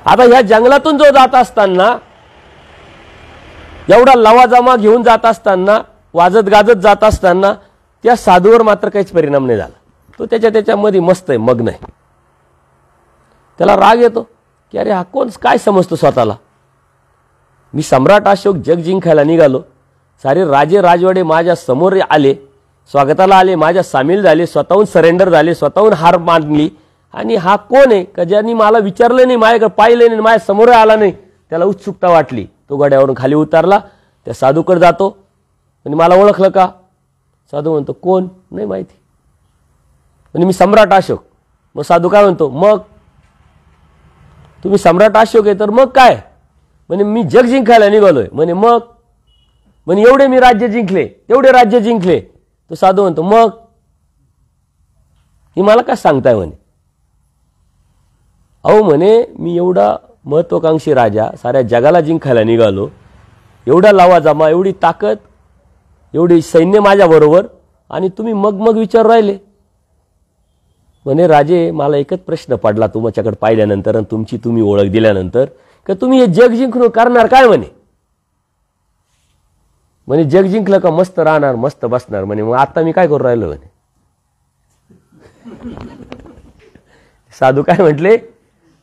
आता ह्या जंगलातून जो जात असताना एवढा लवाजमा घेऊन जात असताना वाजत गाजत जात असताना त्या साधूवर मात्र काहीच परिणाम नाही झाला तो त्याच्या त्याच्यामध्ये मस्त आहे मग नाही त्याला राग येतो की अरे हा कोण काय समजतो स्वतःला मी सम्राट अशोक जग जिंकायला निघालो सारे राजे राजवाडे माझ्या समोर आले स्वागताला आले माझ्या सामील झाले स्वतःहून सरेंडर झाले स्वतःहून हार मानली आणि हा कोण आहे का ज्यांनी मला विचारलं नाही माझ्याकडे पाहिलं नाही माझ्या समोर आला नाही त्याला उत्सुकता वाटली तो गड्यावरून खाली उतारला त्या साधूकडे जातो आणि मला ओळखलं का साधू म्हणतो कोण नाही माहिती आणि मी सम्राट अशोक मग साधू काय म्हणतो मग तुम्ही सम्राट अशोक आहे तर मग काय म्हणे मी जग जिंकायला निघालोय म्हणे मग म्हणे एवढे मी राज्य जिंकले एवढे राज्य जिंकले तो साधू म्हणतो मग हे मला काय सांगताय म्हणे अहो म्हणे मी एवढा महत्वाकांक्षी राजा साऱ्या जगाला जिंकायला निघालो एवढा लावा जमा एवढी ताकद एवढी सैन्य माझ्याबरोबर आणि तुम्ही मग मग विचारू राहिले म्हणे राजे मला एकच प्रश्न पडला तुमच्याकडे पाहिल्यानंतर आणि तुमची तुम्ही ओळख दिल्यानंतर का तुम्ही हे जग जिंकून करणार काय म्हणे म्हणे जग जिंकलं का मस्त राहणार मस्त बसणार म्हणे मग आता मी काय करू राहिलो म्हणे साधू काय म्हटले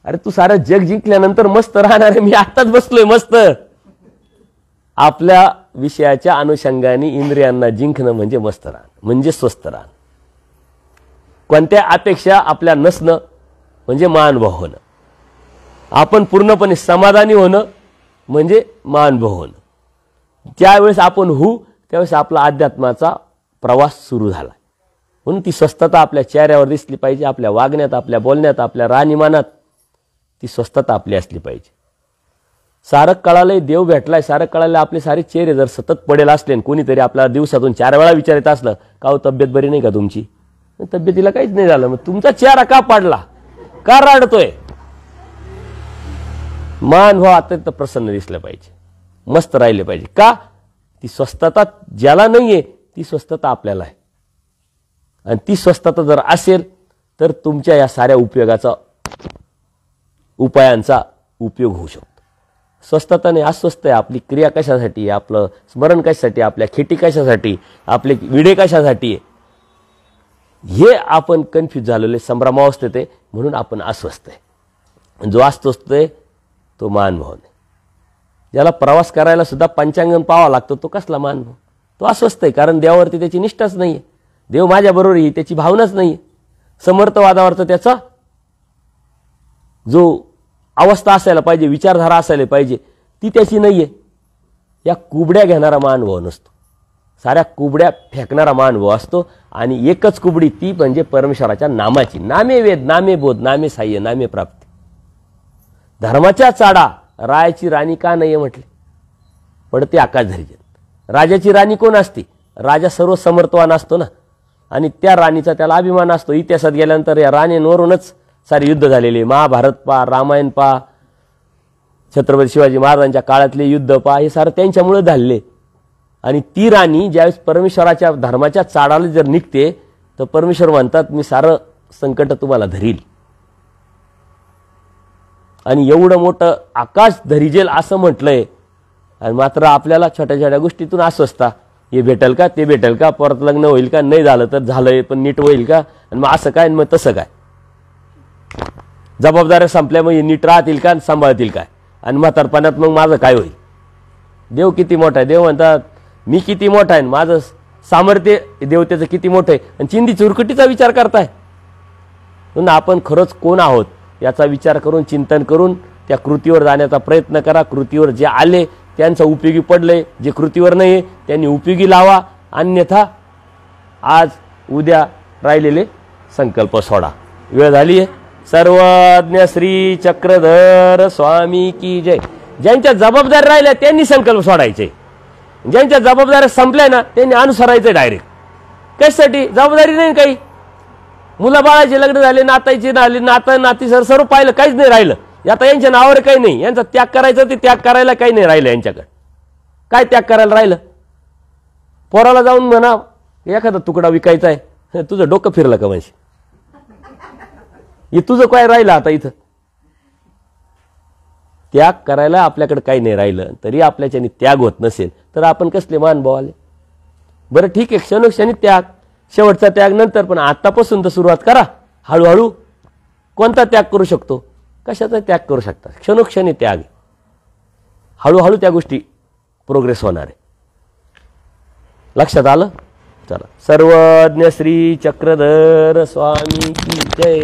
अरे तू सारा जग जिंकल्यानंतर मस्त राहणार आहे मी आत्ताच बसलोय मस्त आपल्या विषयाच्या अनुषंगाने इंद्रियांना जिंकणं म्हणजे मस्त राहणं म्हणजे स्वस्त राहणं कोणत्या अपेक्षा आपल्या नसणं म्हणजे मान होणं आपण पूर्णपणे समाधानी होणं म्हणजे मान होणं ज्यावेळेस आपण होऊ त्यावेळेस आपला अध्यात्माचा प्रवास सुरू झाला म्हणून ती स्वस्थता आपल्या चेहऱ्यावर दिसली पाहिजे आपल्या वागण्यात आपल्या बोलण्यात आपल्या राहणीमानात ती स्वस्तता आपली असली पाहिजे सारक काळाला देव भेटलाय सारक काळाला आपले सारे चेहरे जर सतत पडेल असले कोणीतरी आपल्याला दिवसातून चार वेळा विचारायचं असलं का हो तब्येत बरी नाही का तुमची तब्येतीला काहीच नाही झालं मग तुमचा चेहरा का पाडला का राडतोय मान व्हा हो अत्यंत प्रसन्न दिसलं पाहिजे मस्त राहिले पाहिजे का ती स्वस्थता ज्याला नाहीये ती स्वस्थता आपल्याला आहे आणि ती स्वस्थता जर असेल तर तुमच्या या साऱ्या उपयोगाचा उपायांचा उपयोग होऊ शकतो स्वस्थता आणि अस्वस्थ आहे आपली क्रिया कशासाठी आपलं स्मरण कशासाठी आपल्या खेटी कशासाठी आपले विडे कशासाठी हे आपण कन्फ्यूज झालेले संभ्रमावस्थेत आहे म्हणून आपण अस्वस्थ आहे जो अस्वस्थ आहे तो मानभाव आहे ज्याला प्रवास करायला सुद्धा पंचांगण पावा लागतो तो कसला मानभाव तो अस्वस्थ आहे कारण देवावरती त्याची निष्ठाच नाही आहे देव माझ्याबरोबर येईल त्याची भावनाच नाही आहे समर्थवादावरचा त्याचा जो अवस्था असायला पाहिजे विचारधारा असायला पाहिजे ती त्याची नाही आहे या कुबड्या घेणारा महानुभव नसतो साऱ्या कुबड्या फेकणारा महानुभव असतो आणि एकच कुबडी ती म्हणजे परमेश्वराच्या नामाची नामे वेद नामे बोध नामे साह्य नामे प्राप्ती धर्माच्या चाडा रायाची राणी का नाही म्हटले पडते आकाश धरीजेत राजाची राणी कोण असते राजा सर्व समर्थवान असतो ना आणि त्या राणीचा त्याला अभिमान असतो इतिहासात गेल्यानंतर या राणींवरूनच सारी युद्ध झालेली महाभारत पा रामायण पा छत्रपती शिवाजी महाराजांच्या काळातले युद्ध पा हे सारं त्यांच्यामुळे झालेले आणि ती राणी ज्यावेळेस परमेश्वराच्या धर्माच्या चाडाला जर निघते तर परमेश्वर म्हणतात मी सारं संकट तुम्हाला धरील आणि एवढं मोठं आकाश धरिजेल असं म्हटलंय आणि मात्र आपल्याला छोट्या छोट्या गोष्टीतून अस्वस्थता हे भेटेल का ते भेटेल का परत लग्न होईल का नाही झालं तर झालंय पण नीट होईल का आणि मग असं काय आणि मग तसं काय जबाबदाऱ्या संपल्यामुळे नीट राहतील का आणि सांभाळतील काय आणि म्हातारपणात मग माझं काय होईल देव किती मोठा आहे देव म्हणतात मी किती मोठा आहे माझं सामर्थ्य देवतेचं किती मोठं आहे आणि चिंधी चुरकटीचा विचार करताय म्हणून आपण खरंच कोण आहोत याचा विचार करून चिंतन करून त्या कृतीवर जाण्याचा प्रयत्न करा कृतीवर जे आले त्यांचा उपयोगी पडले जे कृतीवर नाही त्यांनी उपयोगी लावा अन्यथा आज उद्या राहिलेले संकल्प सोडा वेळ झाली आहे सर्वज्ञ श्री चक्रधर स्वामी की जय ज्यांच्या जबाबदार राहिल्या त्यांनी संकल्प सोडायचे ज्यांच्या जबाबदाऱ्या संपल्या ना त्यांनी अनुसरायचं डायरेक्ट कशासाठी जबाबदारी नाही काही मुलं बाळाचे लग्न झाले नाताईचे झाले नाता नाती सर सर्व पाहिलं काहीच नाही राहिलं आता यांच्या नावावर काही नाही यांचा त्याग करायचा ते त्याग करायला काही नाही राहिलं यांच्याकडे काय त्याग करायला राहिलं पोराला जाऊन म्हणा एखादा तुकडा विकायचा आहे *laughs* तुझं डोकं फिरलं का म्हणजे तुझं काय राहिलं आता इथं त्याग करायला आपल्याकडे काही नाही राहिलं तरी आपल्याच्याने त्याग होत नसेल तर आपण कसले मान आले बरं ठीक आहे क्षणोक्षणी त्याग शेवटचा त्याग नंतर पण आतापासून तर सुरुवात करा हळूहळू कोणता त्याग करू शकतो कशाचा त्याग करू शकता क्षणोक्षणी त्याग हळूहळू त्या गोष्टी प्रोग्रेस होणार आहे लक्षात आलं चला सर्वज्ञ श्री चक्रधर स्वामी की जय